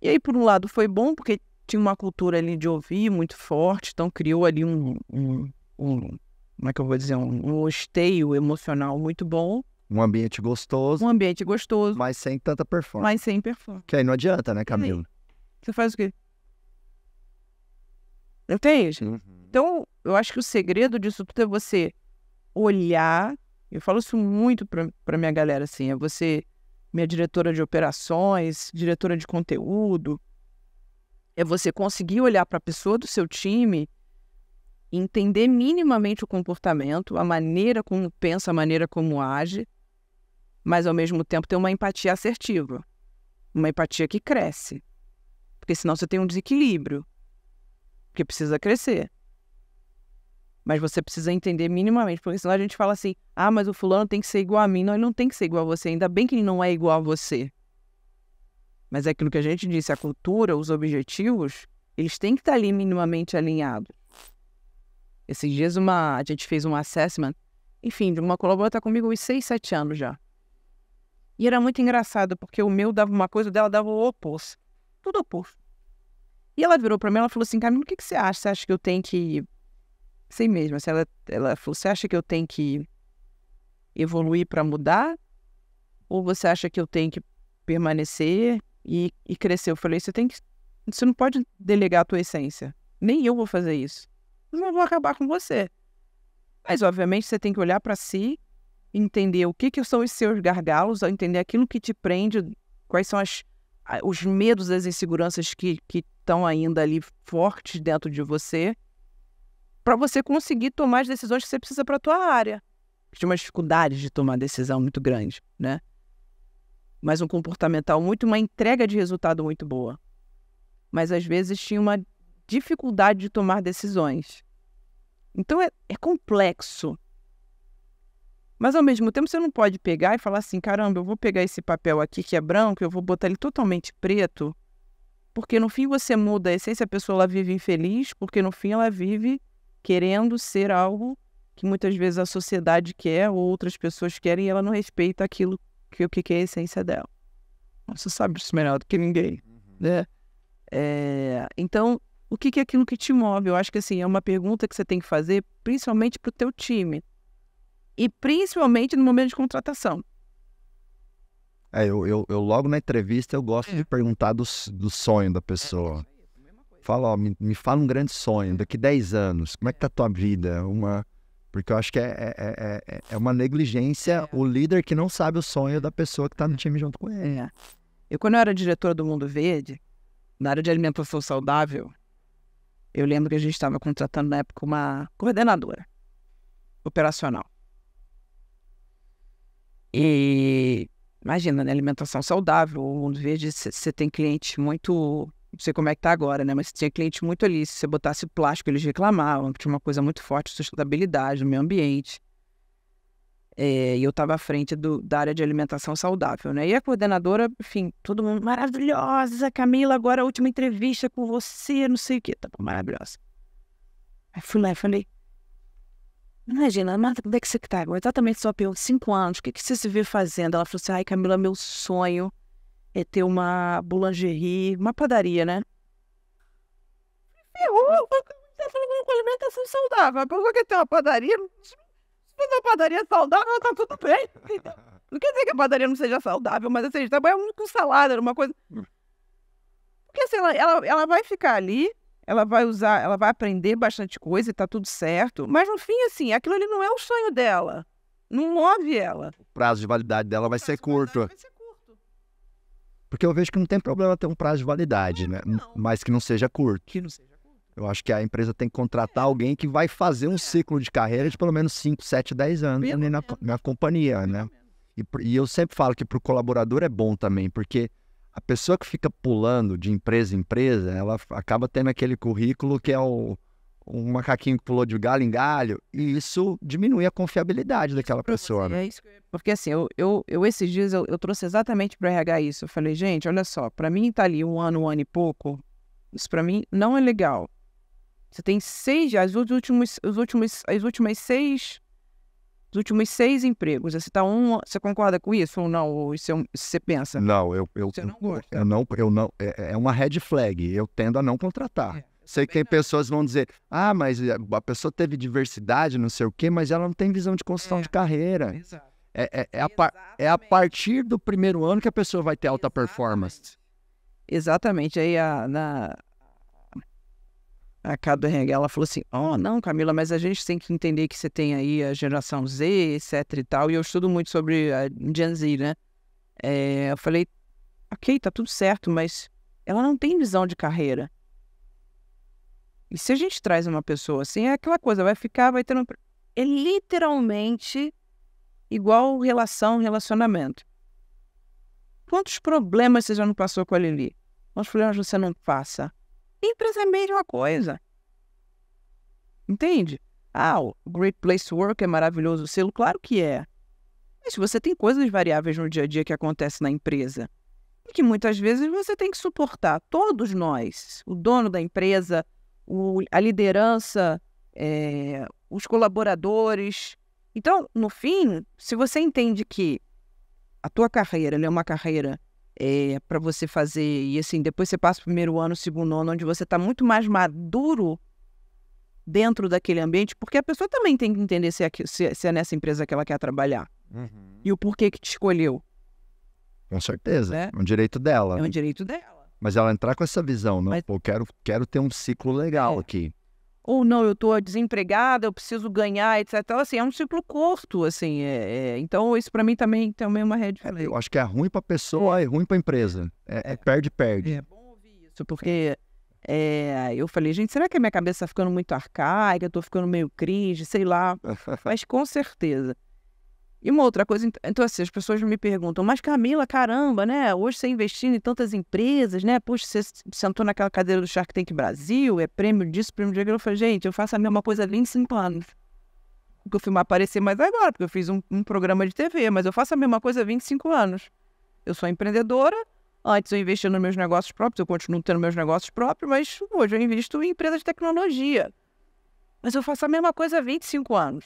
E aí, por um lado, foi bom, porque tinha uma cultura ali de ouvir muito forte, então criou ali um, um, um como é que eu vou dizer, um, um esteio emocional muito bom. Um ambiente gostoso. Um ambiente gostoso. Mas sem tanta performance. Mas sem performance. Que aí não adianta, né, Camila? Você faz o quê? Entende? Uhum. Então, eu acho que o segredo disso tudo é você olhar eu falo isso muito para minha galera, assim, é você, minha diretora de operações, diretora de conteúdo, é você conseguir olhar para a pessoa do seu time, entender minimamente o comportamento, a maneira como pensa, a maneira como age, mas ao mesmo tempo ter uma empatia assertiva, uma empatia que cresce, porque senão você tem um desequilíbrio, que precisa crescer. Mas você precisa entender minimamente, porque senão a gente fala assim: ah, mas o fulano tem que ser igual a mim. Não, ele não tem que ser igual a você. Ainda bem que ele não é igual a você. Mas é aquilo que a gente disse: a cultura, os objetivos, eles têm que estar ali minimamente alinhados. Esses dias uma, a gente fez um assessment, enfim, de uma colaboradora está comigo uns 6, 7 anos já. E era muito engraçado, porque o meu dava uma coisa, o dela dava o oposto. Tudo oposto. E ela virou para mim, ela falou assim, Camila, o que, que você acha? Você acha que eu tenho que sei mesmo. Se ela, ela falou, você acha que eu tenho que evoluir para mudar? Ou você acha que eu tenho que permanecer e, e crescer? Eu falei, você tem que. Você não pode delegar a tua essência. Nem eu vou fazer isso. Eu não vou acabar com você. Mas, obviamente, você tem que olhar para si, entender o que, que são os seus gargalos, entender aquilo que te prende, quais são as, os medos, as inseguranças que estão ainda ali fortes dentro de você para você conseguir tomar as decisões que você precisa para a tua área. Tinha uma dificuldade de tomar decisão muito grande, né? Mas um comportamental muito, uma entrega de resultado muito boa. Mas às vezes tinha uma dificuldade de tomar decisões. Então é, é complexo. Mas ao mesmo tempo você não pode pegar e falar assim, caramba, eu vou pegar esse papel aqui que é branco, eu vou botar ele totalmente preto, porque no fim você muda a essência, a pessoa ela vive infeliz, porque no fim ela vive querendo ser algo que muitas vezes a sociedade quer ou outras pessoas querem e ela não respeita aquilo que o que, é a essência dela. Você sabe isso melhor do que ninguém, uhum. né? É, então, o que, que, é aquilo que te move? Eu acho que assim é uma pergunta que você tem que fazer, principalmente para o teu time e principalmente no momento de contratação. É, eu, eu, eu logo na entrevista eu gosto é. de perguntar do, do sonho da é, pessoa. É fala, ó, me, me, fala um grande sonho, daqui 10 anos, como é que tá a tua vida? Uma... Porque eu acho que é, é, é, é uma negligência o líder que não sabe o sonho da pessoa que está no time junto com ele. É. Eu, quando eu era diretora do Mundo Verde, na área de alimentação saudável, eu lembro que a gente estava contratando na época uma coordenadora operacional. E imagina, né? Alimentação saudável, o mundo verde, você tem clientes muito não sei como é que tá agora, né? Mas tinha cliente muito ali. Se você botasse plástico, eles reclamavam. Tinha uma coisa muito forte de sustentabilidade no meio ambiente. É, e eu estava à frente do, da área de alimentação saudável, né? E a coordenadora, enfim, todo mundo, maravilhosa, Camila, agora a última entrevista com você, não sei o quê. Tá bom, maravilhosa. Aí fui lá e falei, imagina, Marta, como é que você está agora? Exatamente sua pergunta, cinco anos, o que, que você se vê fazendo? Ela falou assim, ai, Camila, meu sonho é ter uma boulangerie, uma padaria, né? Ferrou! Tá falando com alimentação saudável. Por que tem uma padaria. Se for uma padaria saudável, tá tudo bem. Não quer dizer que a padaria não seja saudável, mas assim, trabalha muito com salada, uma coisa. Porque assim, ela, ela, ela vai ficar ali, ela vai usar, ela vai aprender bastante coisa e tá tudo certo. Mas no fim, assim, aquilo ali não é o sonho dela. Não move ela. O prazo de validade dela vai ser curto. Vai ser porque eu vejo que não tem problema ter um prazo de validade, não, né? Não. Mas que não seja curto. Que não seja curto. Eu acho que a empresa tem que contratar é. alguém que vai fazer um é. ciclo de carreira de pelo menos 5, 7, 10 anos na, na, companhia, pelo né? E, e, eu sempre falo que para o colaborador é bom também, porque a pessoa que fica pulando de empresa em empresa, ela acaba tendo aquele currículo que é o um macaquinho que pulou de galho em galho, e isso diminui a confiabilidade daquela pessoa. Né? É isso Porque assim, eu, eu, eu esses dias eu, eu trouxe exatamente para RH isso. Eu falei, gente, olha só, para mim tá ali um ano, um ano e pouco, isso para mim não é legal. Você tem seis, as últimos, os últimos, as últimas seis, os últimos seis empregos. Você tá um, você concorda com isso ou não? Ou isso é um, você pensa? Não, eu, eu você não gosta. Eu não, eu não. É, é, uma red flag. Eu tendo a não contratar. É Sei que tem pessoas que vão dizer, ah, mas eh, a pessoa teve diversidade, não sei o quê, mas ela não tem visão de construção é, de carreira. É, é, é, a par, é a partir do primeiro ano que a pessoa vai ter alta Exatamente. performance. Exatamente. Aí a, na, a Cado do RH, ela falou assim, oh, não, Camila, mas a gente tem que entender que você tem aí a geração Z, etc e tal, e eu estudo muito sobre a Gen Z, né? É, eu falei, ok, tá tudo certo, mas ela não tem visão de carreira. E se a gente traz uma pessoa assim, é aquela coisa, vai ficar, vai ter um. É literalmente igual relação, relacionamento. Quantos problemas você já não passou com a Lili? Quantos problemas você não passa? Empresa é a mesma coisa. Entende? Ah, o Great Place to Work é maravilhoso o selo? Claro que é. Mas você tem coisas variáveis no dia a dia que acontece na empresa. E que muitas vezes você tem que suportar. Todos nós, o dono da empresa, o, a liderança, é, os colaboradores. Então, no fim, se você entende que a tua carreira é uma carreira é, eh, para você fazer, e assim, depois você passa o primeiro ano, o segundo ano, onde você está muito mais maduro dentro daquele ambiente, porque a pessoa também tem que entender se é, se, é, se é nessa empresa que ela quer trabalhar uhum. e o porquê que te escolheu. Com certeza, é, é um direito dela. É um direito dela. Mas ela entrar com essa visão, não? Mas... Pô, quero, quero ter um ciclo legal é. aqui. Ou não, eu estou desempregada, eu preciso ganhar, etc. Então, assim, é um ciclo curto, assim. É, é... então, isso para mim também, também é uma red é, flag. eu acho que é ruim para a pessoa, é, ruim para a empresa. É perde-perde. É, é. é, bom ouvir isso, porque eu falei, gente, será que a minha cabeça está ficando muito arcaica? Eu estou ficando meio cringe, sei lá. [laughs] Mas com certeza e uma outra coisa, então assim, as pessoas me perguntam, mas Camila, caramba, né? Hoje você investindo em tantas empresas, né? Puxa, você sentou naquela cadeira do Shark Tank Brasil, é prêmio disso, prêmio de Eu falei, gente, eu faço a mesma coisa há 25 anos. Porque eu filme aparecer mais agora, porque eu fiz um, um programa de TV, mas eu faço a mesma coisa há 25 anos. Eu sou empreendedora, antes eu investia nos meus negócios próprios, eu continuo tendo meus negócios próprios, mas hoje eu invisto em empresas de tecnologia. Mas eu faço a mesma coisa há 25 anos.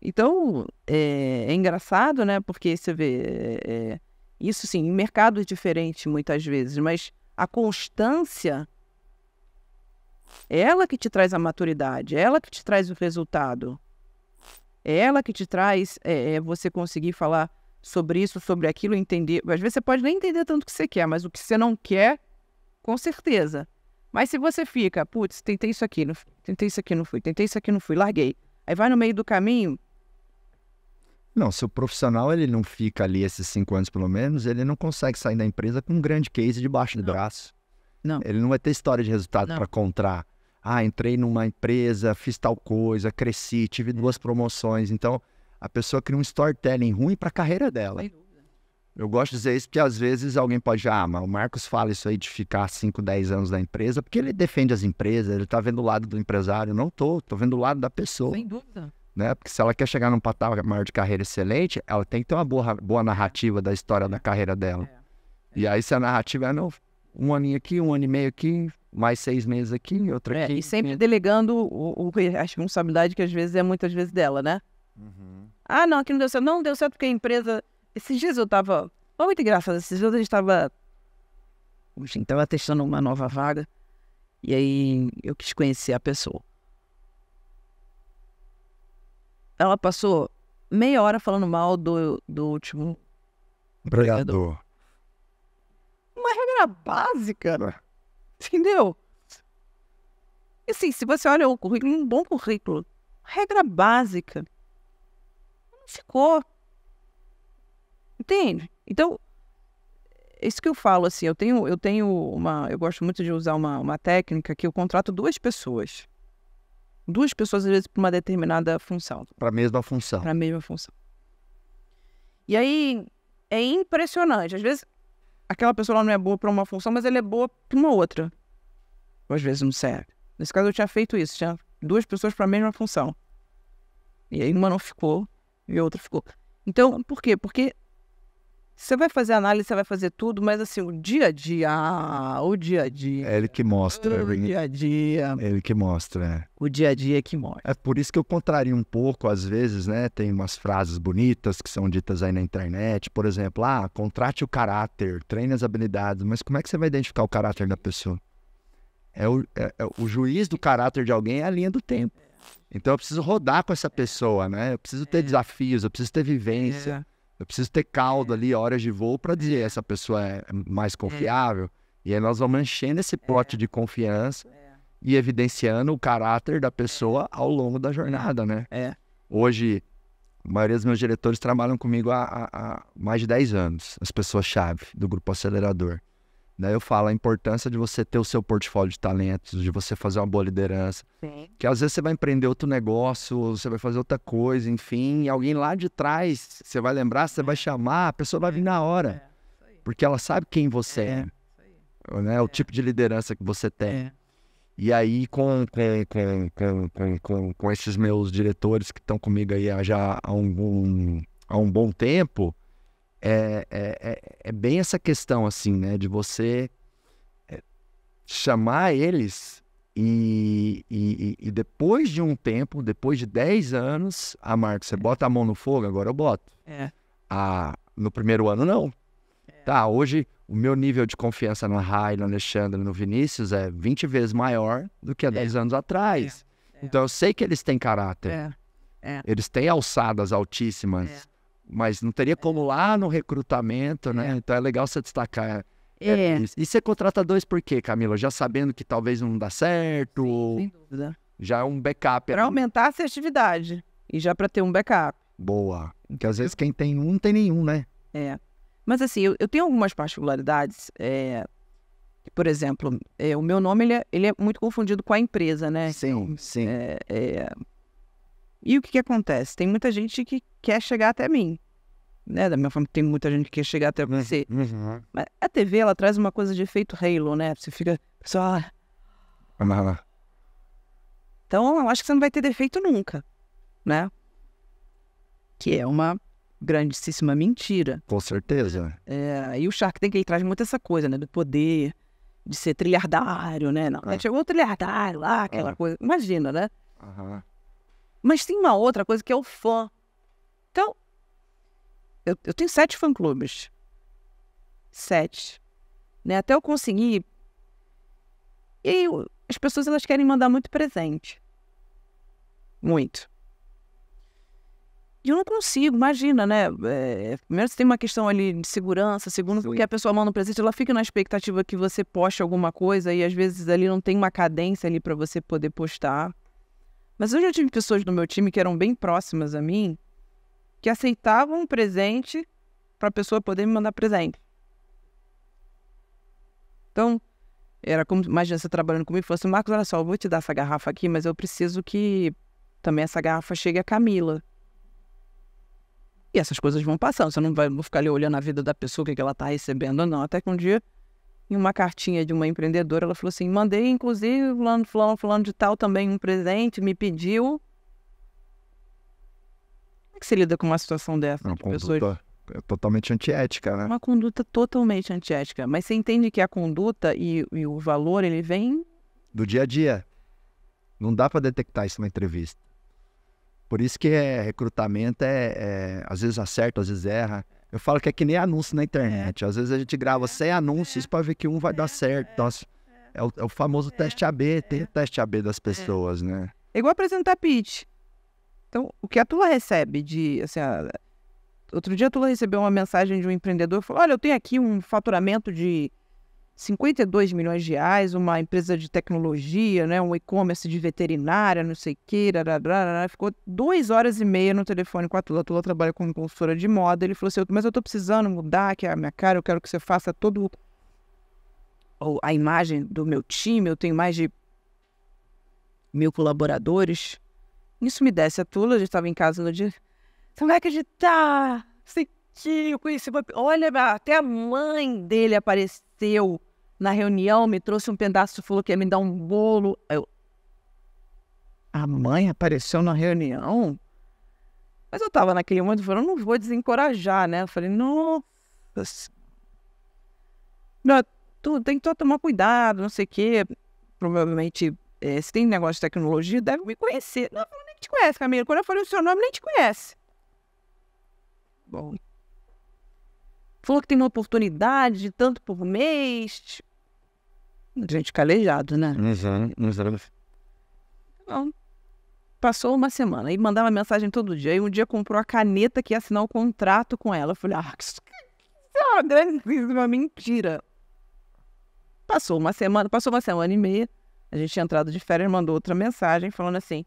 Então, é, é engraçado, né? Porque você vê. É, é isso sim, em mercados diferentes muitas vezes, mas a constância é ela que te traz a maturidade, é ela que te traz o resultado, é ela que te traz é, é você conseguir falar sobre isso, sobre aquilo, entender. Às vezes você pode nem entender tanto o que você quer, mas o que você não quer, com certeza. Mas se você fica, putz, tentei isso aqui, não fui, tentei isso aqui, não fui, tentei isso aqui, não fui, larguei. Aí vai no meio do caminho, não, se o profissional ele não fica ali esses cinco anos pelo menos, ele não consegue sair da empresa com um grande case debaixo do de braço. Não. Ele não vai ter história de resultado para contar. Ah, entrei numa empresa, fiz tal coisa, cresci, tive é. duas promoções. Então, a pessoa cria um storytelling ruim para a carreira dela. Eu gosto de dizer isso porque às vezes alguém pode, dizer, ah, mas o Marcos fala isso aí de ficar 5, 10 anos na empresa, porque ele defende as empresas, ele está vendo o lado do empresário. Eu não estou. Estou vendo o lado da pessoa. Sem dúvida né? Porque se ela quer chegar num patamar de carreira excelente, ela tem que ter uma boa, boa narrativa da história da carreira dela. É, é e aí, se a narrativa é não, um aninho aqui, um ano e meio aqui, mais seis meses aqui, outra é, aqui. e sempre né? delegando o, o, a responsabilidade que às vezes é muitas vezes dela, né? Uhum. Ah, não, aqui não deu certo. Não, deu certo porque a empresa. Esses dias eu tava. Foi muito engraçado. Esses dias a gente tava. A gente tava testando uma nova vaga. E aí eu quis conhecer a pessoa ela passou meia hora falando mal do, do último empregador. Uma regra básica, né? entendeu? E assim, se você olha o currículo, um bom currículo, regra básica, não ficou. Entende? Então, isso que eu falo, assim, eu tenho, eu tenho uma. Eu gosto muito de usar uma, uma técnica que eu contrato duas pessoas duas pessoas, às vezes, para uma determinada função. Para a mesma função. Para a mesma função. E aí é impressionante. Às vezes, aquela pessoa não é boa para uma função, mas ela é boa para uma outra. Ou às vezes não serve. Nesse caso, eu tinha feito isso. Tinha duas pessoas para a mesma função. E aí uma não ficou e a outra ficou. Então, por quê? Porque você vai fazer análise, você vai fazer tudo, mas assim, o dia a dia, ah, o dia a dia. É ele que mostra. O dia a dia. É ele que mostra, é. O dia a dia é que mostra. É por isso que eu contrario um pouco, às vezes, né? Tem umas frases bonitas que são ditas aí na internet, por exemplo, ah, contrate o caráter, treine as habilidades, mas como é que você vai identificar o caráter da pessoa? É o, é, é o juiz do caráter de alguém é a linha do tempo. Então eu preciso rodar com essa é. pessoa, né? Eu preciso ter desafios, eu preciso ter vivência. É. Eu preciso ter caldo é. ali, horas de voo, para dizer essa pessoa é mais é. confiável. E aí nós vamos enchendo esse é. pote de confiança e evidenciando o caráter da pessoa ao longo da jornada, né? É. Hoje, a maioria dos meus diretores trabalham comigo há, há, há mais de 10 anos, as pessoas-chave do Grupo Acelerador. Daí né? eu falo a importância de você ter o seu portfólio de talentos, de você fazer uma boa liderança. Sim. Que às vezes você vai empreender outro negócio, você vai fazer outra coisa, enfim, alguém lá de trás, você vai lembrar, você é. vai chamar, a pessoa vai é. vir na hora. É. Porque ela sabe quem você é. é né? O é. tipo de liderança que você tem. É. E aí, com, com, com, com, com, esses meus diretores que estão comigo aí já há um, um, há um bom tempo, é, é, é, é bem essa questão, assim, né? De você é, chamar eles e, e, e, depois de um tempo, depois de 10 anos, a ah, Marco, você é. bota a mão no fogo? Agora eu boto. É. Ah, no primeiro ano, não. É. Tá, hoje o meu nível de confiança no Rai, no Alexandre, no Vinícius é 20 vezes maior do que há é. 10 anos atrás. É. Então eu sei que eles têm caráter. Eles têm alçadas altíssimas mas não teria como lá no recrutamento, né? É. Então é legal você destacar. É. é, é. E você contrata dois por quê, Camila? Já sabendo que talvez não dá certo? Sim, ou... Sem dúvida. Já é um backup. Para aumentar a assertividade e já para ter um backup. Boa. Porque às vezes quem tem um, não tem nenhum, né? É. Mas assim, eu, eu tenho algumas particularidades. É... Por exemplo, é, o meu nome ele é, ele é, muito confundido com a empresa, né? Sim, sim. E o que, que acontece? Tem muita gente que quer chegar até mim. Né? Da minha família tem muita gente que quer chegar até uhum, você. Uhum. Mas a TV, ela traz uma coisa de efeito halo, né? Você fica só... Ah. Então, eu acho que você não vai ter defeito nunca, né? Que é uma grandíssima mentira. Com certeza. É, e o Shark tem que ele traz muito essa coisa, né? Do poder, de ser trilhardário, né? Não, é. chegou o trilhardário lá, aquela é. coisa. Imagina, né? Uhum. Mas tem uma outra coisa que é o fã. Então, eu, eu tenho sete fã-clubes. Sete. Né? Até eu conseguir. E aí, as pessoas elas querem mandar muito presente. Muito. E eu não consigo, imagina, né? É, primeiro, você tem uma questão ali de segurança. Segundo, Sim. porque a pessoa manda um presente, ela fica na expectativa que você poste alguma coisa e às vezes ali não tem uma cadência ali para você poder postar. Mas eu já tive pessoas no meu time que eram bem próximas a mim que aceitavam um presente para a pessoa poder me mandar presente. Então, era como, imagina você trabalhando comigo e assim, Marcos, olha só, eu vou te dar essa garrafa aqui, mas eu preciso que também essa garrafa chegue a Camila. E essas coisas vão passando, você não vai não ficar ali olhando a vida da pessoa, o que, ela está recebendo ou não. Até que um dia, em uma cartinha de uma empreendedora, ela falou assim, mandei, inclusive, falando fulano de tal também um presente, me pediu, como é que você lida com uma situação dessa? Uma de conduta pessoas... É, totalmente antiética, né? Uma conduta totalmente antiética. Mas você entende que a conduta e, e o valor, ele vem... Do dia a dia. Não dá para detectar isso na entrevista. Por isso que é, recrutamento é, é, às vezes acerta, às vezes erra. Eu falo que é que nem anúncio na internet. É. Às vezes a gente grava sem é, anúncios para ver que um vai dar certo. é, o, é o famoso teste AB, tem teste AB das pessoas, né? É igual apresentar pitch. Então, o que a Tula recebe de. Assim, a... Outro dia a Tula recebeu uma mensagem de um empreendedor falou: Olha, eu tenho aqui um faturamento de 52 milhões de reais, uma empresa de tecnologia, né, um e-commerce de veterinária, não sei o que, ficou duas horas e meia no telefone com a Tula. A Tula trabalha como consultora de moda. Ele falou assim, mas eu estou precisando mudar que é a minha cara, eu quero que você faça todo Ou a imagem do meu time, eu tenho mais de mil colaboradores. Isso me desce a tula, eu estava em casa no dia. Você não vai acreditar! Sei que eu conheci uma... Olha, até a mãe dele apareceu na reunião, me trouxe um pedaço, falou que ia me dar um bolo. Eu... A mãe apareceu na reunião? Mas eu estava naquele momento falando, não vou desencorajar, né? Eu falei, nossa. Não, tu, tem que tomar cuidado, não sei o quê. Provavelmente, é, se tem negócio de tecnologia, deve me conhecer. Não, te conhece, Camila. Quando eu falei o seu nome, nem te conhece. Bom. Falou que tem uma oportunidade de tanto por mês. a Gente calejado, né? Não exato. Não. Passou uma semana e mandava mensagem todo dia. E um dia comprou a caneta que ia assinar o contrato com ela. Eu falei, ah, né? isso é uma grandíssima mentira. Passou uma semana, passou uma semana e meia. A gente tinha entrado de férias, mandou outra mensagem falando assim: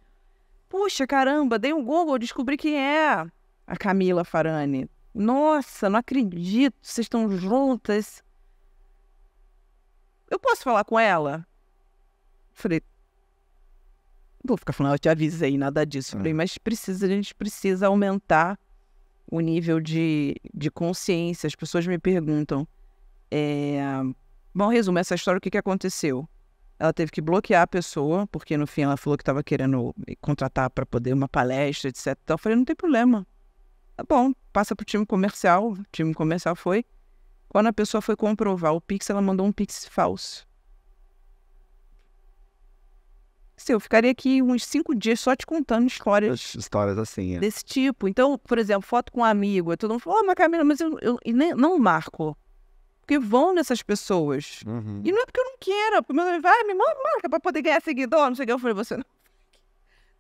Puxa, caramba, dei um Google, descobri quem é a Camila Farani. Nossa, não acredito, vocês estão juntas. Eu posso falar com ela? Falei, vou ficar falando, eu te avisei, nada disso. Falei, é. mas precisa, a gente precisa aumentar o nível de, de consciência. As pessoas me perguntam. É... Bom, resumo essa história, o que, que aconteceu? Ela teve que bloquear a pessoa, porque no fim ela falou que estava querendo me contratar para poder uma palestra, etc. Então, eu falei, não tem problema. Tá bom, passa para o time comercial. O time comercial foi. Quando a pessoa foi comprovar o Pix, ela mandou um Pix falso. se eu ficaria aqui uns cinco dias só te contando histórias. Histórias assim, é. Desse tipo. Então, por exemplo, foto com um amigo. Todo mundo fala, oh, mas Camila, mas eu, eu, eu não marco porque vão nessas pessoas. Uhum. E não é porque eu não queira. Meu nome vai, me manda marca pra poder ganhar seguidor, não sei o que. Eu falei, você não,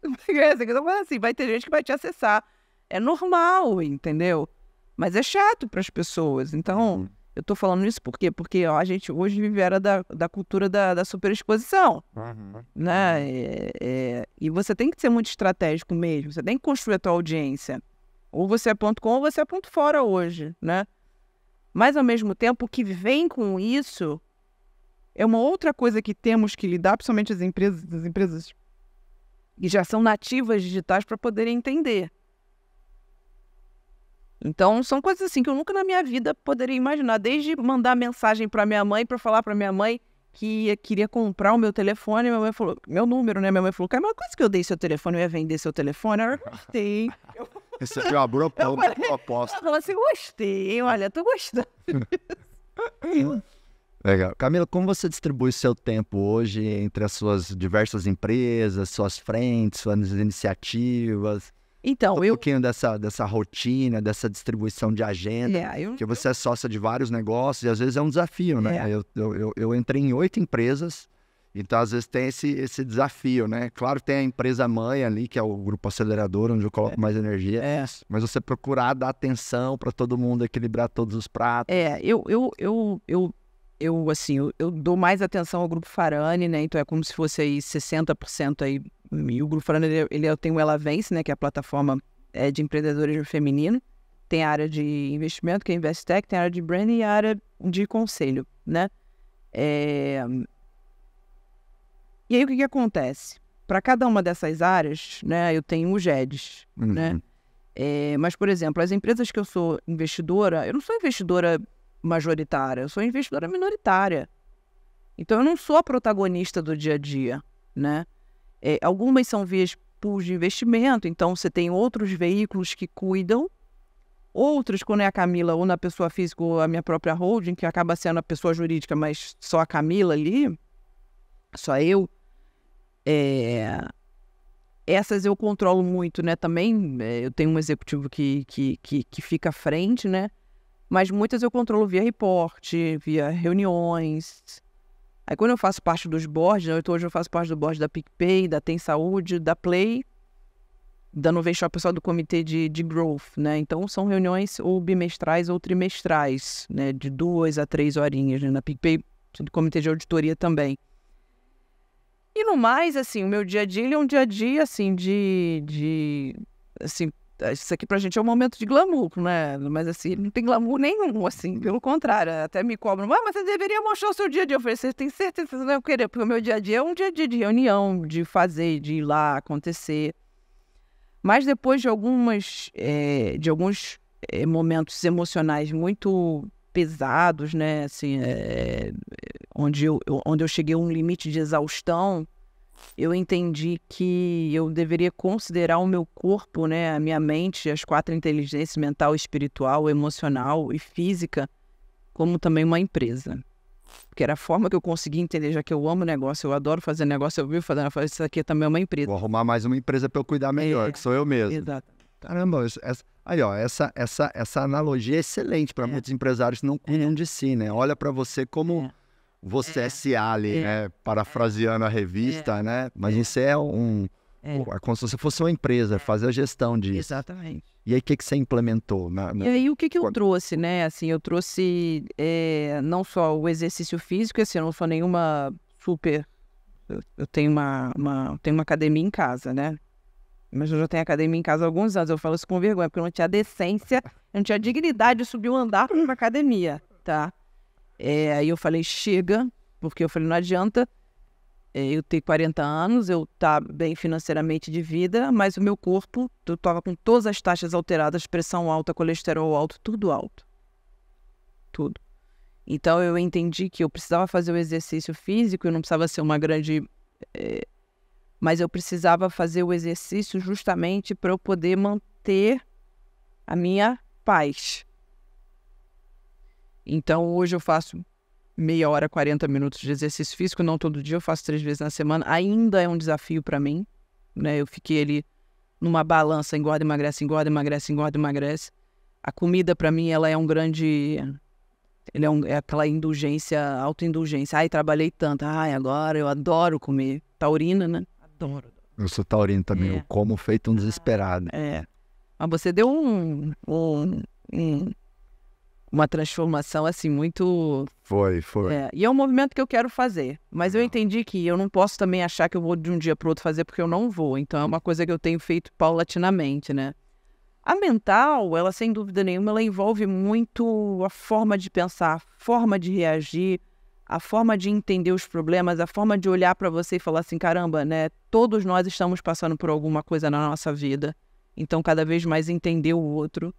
[laughs] não vai ganhar seguidor, mas assim, vai ter gente que vai te acessar. É normal, entendeu? Mas é chato para as pessoas. Então, uhum. eu tô falando isso por quê? Porque ó, a gente hoje vive era da, da cultura da, da superexposição. Uhum. Né? É, é... e você tem que ser muito estratégico mesmo. Você tem que construir a tua audiência. Ou você é ponto com ou você é ponto fora hoje, né? Mas, ao mesmo tempo, o que vem com isso é uma outra coisa que temos que lidar, principalmente as empresas, as empresas que já são nativas digitais para poderem entender. Então, são coisas assim que eu nunca na minha vida poderia imaginar, desde mandar mensagem para minha mãe para falar para minha mãe que queria comprar o meu telefone, minha mãe falou, meu número, né? Minha mãe falou, cara, mas coisa que eu dei seu telefone, eu ia vender seu telefone, eu cortei. [laughs] Eu Recebeu uma proposta. Eu falei, proposta. assim, gostei, olha, tô gostando [laughs] Legal. Camila, como você distribui seu tempo hoje entre as suas diversas empresas, suas frentes, suas iniciativas? Então, um eu... pouquinho dessa, dessa rotina, dessa distribuição de agenda, é, eu... que você é sócia de vários negócios e às vezes é um desafio, né? É. Eu, eu, eu entrei em oito empresas, então, às vezes, tem esse, esse desafio, né? Claro que tem a empresa mãe ali, que é o grupo acelerador, onde eu coloco é. mais energia. É. Mas você procurar dar atenção para todo mundo, equilibrar todos os pratos. É, eu, eu, eu, eu, eu assim, eu, eu, dou mais atenção ao grupo Farane, né? Então, é como se fosse aí 60% aí. E o grupo Farane, ele, é, ele é, tem o Ela Vence, né? Que é a plataforma é, de empreendedorismo feminino. Tem a área de investimento, que é Investec, tem a área de branding e a área de conselho, né? É, e aí o que, que acontece? Para cada uma dessas áreas, né, eu tenho os GEDs, né? uhum. né? É, mas, por exemplo, as empresas que eu sou investidora, eu não sou investidora majoritária, eu sou investidora minoritária. Então, eu não sou a protagonista do dia a dia, né? É, algumas são vias pools de investimento, então você tem outros veículos que cuidam, outros, quando é a Camila ou na pessoa física ou a minha própria holding, que acaba sendo a pessoa jurídica, mas só a Camila ali, só eu, é, essas eu controlo muito, né? Também é, eu tenho um executivo que, que, que, que fica à frente, né? Mas muitas eu controlo via reporte, via reuniões. Aí quando eu faço parte dos boards, né? hoje eu faço parte do board da PicPay, da Tem Saúde, da Play, da Novation, pessoal do comitê de, de growth, né? Então são reuniões ou bimestrais ou trimestrais, né? De duas a três horinhas, né? Na PicPay, do comitê de auditoria também. E no mais, assim, o meu dia a dia é um dia a dia, assim, de. de assim, isso aqui pra gente é um momento de glamour, né? Mas assim, não tem glamour nenhum, assim, pelo contrário, até me cobram, ah, mas você deveria mostrar o seu dia a dia. Eu falei, você tem certeza que você não vai querer, porque o meu dia a dia é um dia a dia de reunião, de fazer, de ir lá, acontecer. Mas depois de algumas, é, de alguns é, momentos emocionais muito pesados, né? Assim, é, é onde, eu, onde eu cheguei a um limite de exaustão, eu entendi que eu deveria considerar o meu corpo, né, a minha mente, as quatro inteligências mental, espiritual, emocional e física, como também uma empresa. Porque era a forma que eu conseguia entender, já que eu amo negócio, eu adoro fazer negócio, eu vivo fazendo, isso aqui também é uma empresa. Vou arrumar mais uma empresa para eu cuidar melhor, é, que sou eu mesmo. Exato. Caramba, essa, aí ó, essa, essa, essa analogia é excelente para é. muitos empresários que não é. cuidam é. de si, né? É. Olha para você como é. você é, se ali, né? Parafraseando a revista, né? Mas você é um. É. como se você fosse uma empresa, fazer a gestão disso. Exatamente. E aí, o que, que você implementou? Na, na... E aí, o que, que eu Quando... trouxe, né? Assim, eu trouxe é, não só o exercício físico, assim, eu não sou nenhuma super... Eu, eu tenho, uma, uma, tenho uma academia em casa, né? Mas eu já tenho academia em casa há alguns anos. Eu falo isso com vergonha, porque eu não tinha decência, eu não tinha dignidade de subir um andar para uma academia, tá? É, aí eu falei, chega, porque eu falei, não adianta é, eu ter 40 anos, eu tá bem financeiramente de vida, mas o meu corpo, eu tava com todas as taxas alteradas, pressão alta, colesterol alto, tudo alto. Tudo. Então eu entendi que eu precisava fazer o exercício físico, eu não precisava ser uma grande é, mas eu precisava fazer o exercício justamente para eu poder manter a minha paz. Então hoje eu faço meia hora, 40 minutos de exercício físico, não todo dia, eu faço três vezes na semana. Ainda é um desafio para mim, né? Eu fiquei ali numa balança, engorda, emagrece, engorda, emagrece, engorda, emagrece. A comida para mim ela é um grande ele é, um, é aquela indulgência, autoindulgência. Ai, trabalhei tanto. Ai, agora eu adoro comer taurina, né? Eu sou taurino também, é. eu como feito um ah, desesperado. É. Mas você deu um, um, um uma transformação assim muito. Foi, foi. É, e é um movimento que eu quero fazer. Mas eu uhum. entendi que eu não posso também achar que eu vou de um dia para outro fazer porque eu não vou. Então é uma coisa que eu tenho feito paulatinamente, né? A mental, ela sem dúvida nenhuma, ela envolve muito a forma de pensar, a forma de reagir, a forma de entender os problemas, a forma de olhar para você e falar assim, caramba, né? Todos nós estamos passando por alguma coisa na nossa vida. Então, cada vez mais entender o outro.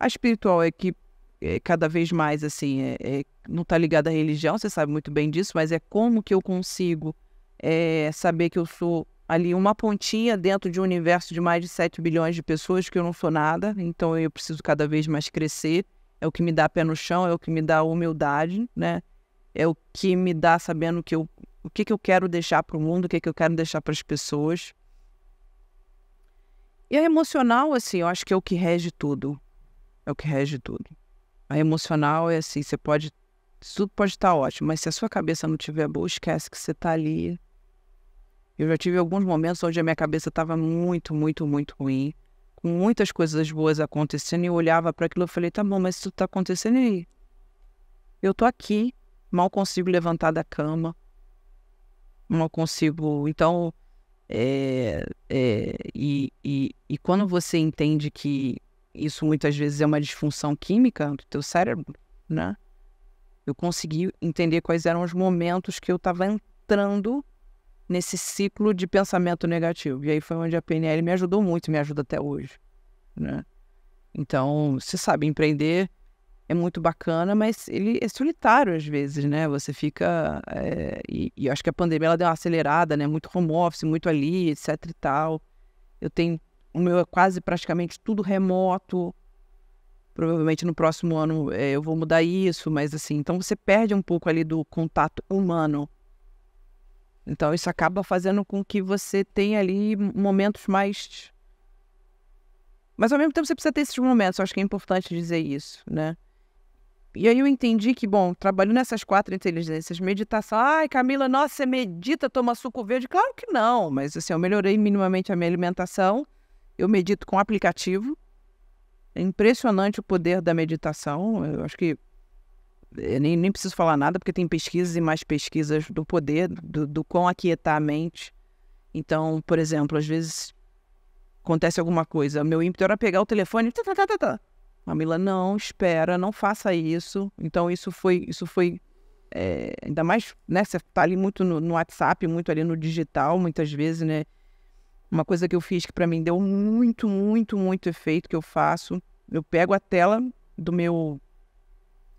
A espiritual é que é, cada vez mais assim, é, é, não está ligada à religião, você sabe muito bem disso, mas é como que eu consigo é, saber que eu sou ali uma pontinha dentro de um universo de mais de 7 bilhões de pessoas, que eu não sou nada, então eu preciso cada vez mais crescer. É o que me dá pé no chão, é o que me dá humildade, né? é o que me dá sabendo que eu, o que, que eu quero deixar para o mundo, o que, que eu quero deixar para as pessoas. E a emocional, assim, eu acho que é o que rege tudo. É o que rege tudo. A emocional é assim, você pode. Tudo pode estar tá ótimo, mas se a sua cabeça não estiver boa, esquece que você está ali. Eu já tive alguns momentos onde a minha cabeça estava muito, muito, muito ruim, com muitas coisas boas acontecendo, e eu olhava para aquilo e falei, tá bom, mas isso está acontecendo aí. Eu tô aqui, mal consigo levantar da cama, mal consigo. Então, é, é, e, e, e quando você entende que isso muitas vezes é uma disfunção química do teu cérebro, né? Eu consegui entender quais eram os momentos que eu estava entrando nesse ciclo de pensamento negativo. E aí foi onde a PNL me ajudou muito, me ajuda até hoje, né? Então, você sabe, empreender é muito bacana, mas ele é solitário às vezes, né? Você fica. É, e, e acho que a pandemia ela deu uma acelerada, né? Muito home office, muito ali, etc e tal. Eu tenho. O meu é quase praticamente tudo remoto. Provavelmente no próximo ano é, eu vou mudar isso, mas assim, então você perde um pouco ali do contato humano. Então isso acaba fazendo com que você tenha ali momentos mais mas ao mesmo tempo você precisa ter esses momentos, eu acho que é importante dizer isso, né? E aí eu entendi que, bom, trabalhando nessas quatro inteligências, meditação, ai, Camila, nossa, você medita, toma suco verde? Claro que não, mas assim, eu melhorei minimamente a minha alimentação, eu medito com aplicativo. É impressionante o poder da meditação. Eu acho que eu é, nem, nem preciso falar nada, porque tem pesquisas e mais pesquisas do poder, do, do quão aquietar a mente. Então, por exemplo, às vezes acontece alguma coisa, meu ímpeto era pegar o telefone, tá, tá, tá, tá Mamila, não, espera, não faça isso. Então, isso foi, isso foi é, ainda mais, né, você tá ali muito no, no, WhatsApp, muito ali no digital, muitas vezes, né? Uma coisa que eu fiz que para mim deu muito, muito, muito efeito que eu faço, eu pego a tela do meu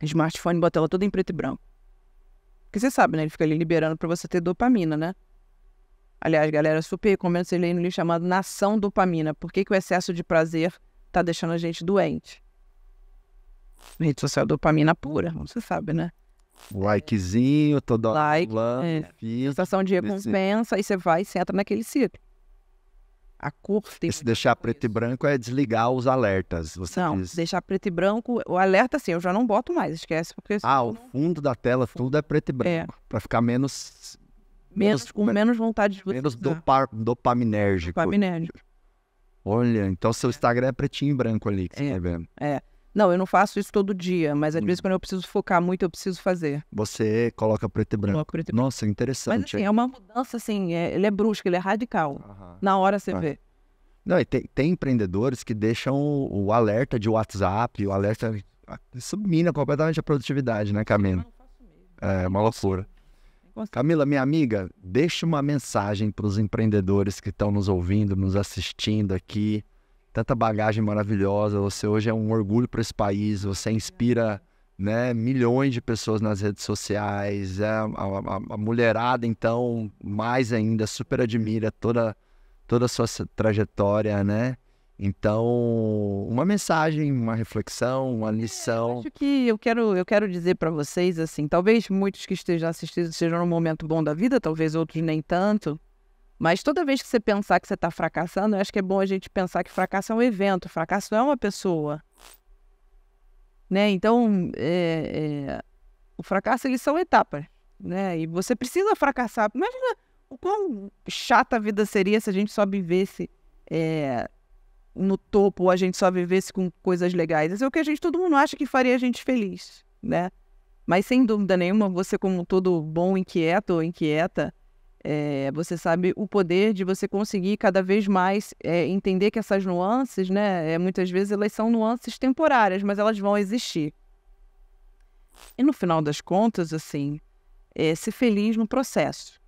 smartphone e boto ela toda em preto e branco. Porque você sabe, né? Ele fica ali liberando para você ter dopamina, né? Aliás, galera, super recomendo você ler no livro chamado Nação Dopamina. Por que, que o excesso de prazer tá deixando a gente doente? Rede social dopamina pura, você sabe, né? Likezinho, toda like, lá, é, sensação de recompensa, e você vai e você entra naquele ciclo. A curta. tem. se deixar preto isso. e branco é desligar os alertas. Você não, diz... deixar preto e branco, o alerta assim eu já não boto mais, esquece. Porque ah, o fundo da tela tudo é preto e é. branco, é. para ficar menos. Menos, menos, com menos vontade de você. Menos dopaminérgico. Dopaminérgico. Olha, então seu é. Instagram é pretinho e branco ali que é, você tá vendo. É. Não, eu não faço isso todo dia, mas às hum. vezes quando eu preciso focar muito, eu preciso fazer. Você coloca preto e branco. Preto e branco. Nossa, interessante. Mas assim, é uma mudança assim, é, ele é brusco, ele é radical. Na hora você ah. vê. Não, e tem, tem, empreendedores que deixam o, o, alerta de WhatsApp, o alerta. Ah, isso mina completamente a produtividade, né, Camila? Ah, é uma loucura. Camila, minha amiga, deixa uma mensagem para os empreendedores que estão nos ouvindo, nos assistindo aqui tanta bagagem maravilhosa. Você hoje é um orgulho para esse país, você inspira né, milhões de pessoas nas redes sociais. É, a, a, a, mulherada, então, mais ainda, super admira toda, toda a sua trajetória, né? Então, uma mensagem, uma reflexão, uma lição. É, eu acho que eu quero, eu quero dizer para vocês, assim, talvez muitos que estejam assistindo estejam num momento bom da vida, talvez outros nem tanto, mas toda vez que você pensar que você está fracassando, eu acho que é bom a gente pensar que fracasso é um evento, fracasso não é uma pessoa. Né? Então, é, é, o fracasso eles são etapas. Né? E você precisa fracassar. Imagina o quão chata a vida seria se a gente só vivesse é, no topo, ou a gente só vivesse com coisas legais. Isso é o que a gente, todo mundo acha que faria a gente feliz. Né? Mas sem dúvida nenhuma, você, como todo bom inquieto ou inquieta, é, você sabe o poder de você conseguir cada vez mais é, entender que essas nuances, né, é, muitas vezes elas são nuances temporárias, mas elas vão existir. E no final das contas, assim, é, ser feliz no processo,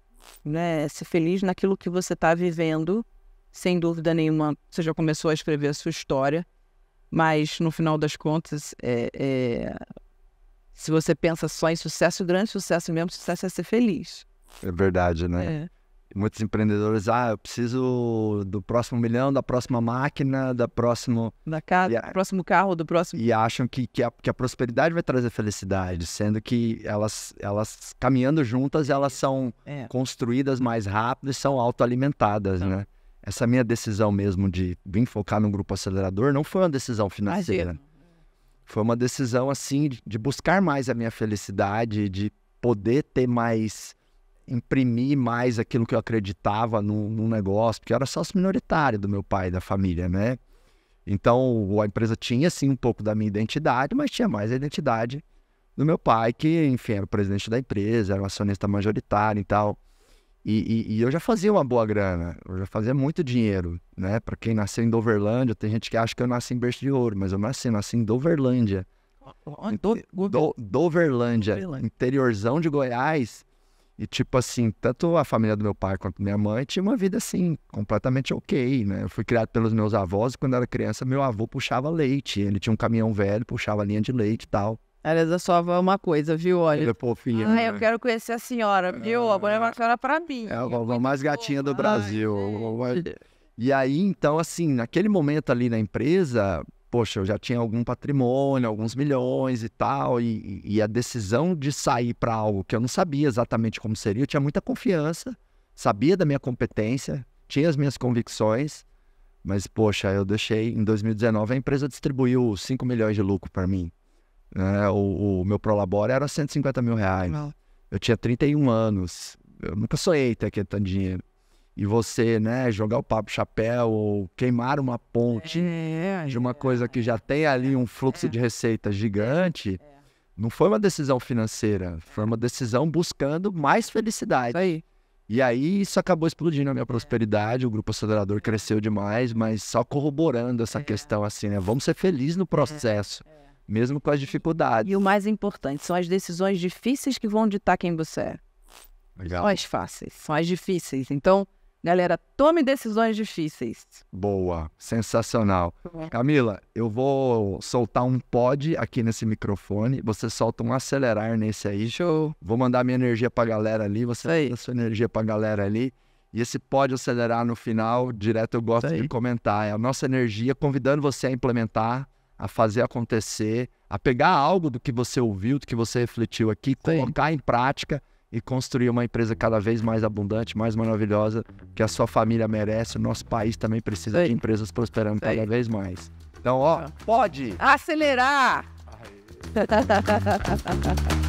né, é ser feliz naquilo que você está vivendo, sem dúvida nenhuma, você já começou a escrever a sua história, mas no final das contas, é, é, se você pensa só em sucesso, grande sucesso mesmo, sucesso é ser feliz. É verdade, né? É. Muitos empreendedores, ah, eu preciso do próximo milhão, da próxima máquina, da próximo... Da casa, do próximo carro, do próximo... E acham que, que a, que, a, prosperidade vai trazer felicidade, sendo que elas, elas caminhando juntas, elas são é. construídas mais rápido e são autoalimentadas, então. né? Essa minha decisão mesmo de vir focar no grupo acelerador não foi uma decisão financeira. Imagina. Foi uma decisão, assim, de, de buscar mais a minha felicidade, de poder ter mais imprimir mais aquilo que eu acreditava num, negócio, porque eu era sócio minoritário do meu pai, da família, né? Então, a empresa tinha, sim, um pouco da minha identidade, mas tinha mais a identidade do meu pai, que, enfim, era o presidente da empresa, era um acionista majoritário e tal. E, e, e eu já fazia uma boa grana, eu já fazia muito dinheiro, né? Para quem nasceu em Doverlândia, tem gente que acha que eu nasci em berço de ouro, mas eu nasci, nasci em Doverlândia. do, Doverlândia, interiorzão de Goiás, e, tipo assim, tanto a família do meu pai quanto minha mãe tinha uma vida, assim, completamente ok, né? Eu fui criado pelos meus avós e quando era criança, meu avô puxava leite. Ele tinha um caminhão velho, puxava linha de leite e tal. Aliás, a sua avó é uma coisa, viu? Olha. Ela é fofinha. Ah, né? eu quero conhecer a senhora, viu? Agora ah. é uma senhora pra mim. É a vovó mais gatinha do Brasil. Ai, e aí, então, assim, naquele momento ali na empresa, poxa, eu já tinha algum patrimônio, alguns milhões e tal, e, e a decisão de sair para algo que eu não sabia exatamente como seria, eu tinha muita confiança, sabia da minha competência, tinha as minhas convicções, mas poxa, eu deixei em 2019 a empresa distribuiu 5 milhões de lucro para mim. Né, o, o meu prolabore era 150 mil reais. Eu tinha 31 anos, eu nunca sonhei ter aquele tanto dinheiro e você, né, jogar o papo chapéu ou queimar uma ponte é, de uma é, coisa que já tem ali um fluxo é, de receita gigante, é, é. não foi uma decisão financeira, foi uma decisão buscando mais felicidade. Aí. E aí isso acabou explodindo a minha é. prosperidade, o grupo acelerador cresceu demais, mas só corroborando essa questão assim, né, vamos ser felizes no processo. Mesmo com as dificuldades. E o mais importante, são as decisões difíceis que vão ditar quem você é. Legal. São as fáceis, são as difíceis. Então, Galera, tome decisões difíceis. Boa, sensacional. Camila, eu vou soltar um pod aqui nesse microfone. Você solta um acelerar nesse aí. Show. Vou mandar minha energia pra galera ali. Você manda sua energia pra galera ali. E esse pode acelerar no final, direto eu gosto de comentar. É a nossa energia convidando você a implementar, a fazer acontecer, a pegar algo do que você ouviu, do que você refletiu aqui, Sim. colocar em prática e construir uma empresa cada vez mais abundante, mais maravilhosa, que a sua família merece. O nosso país também precisa de empresas prosperando cada vez mais. Então, ó, tá. pode acelerar. [laughs]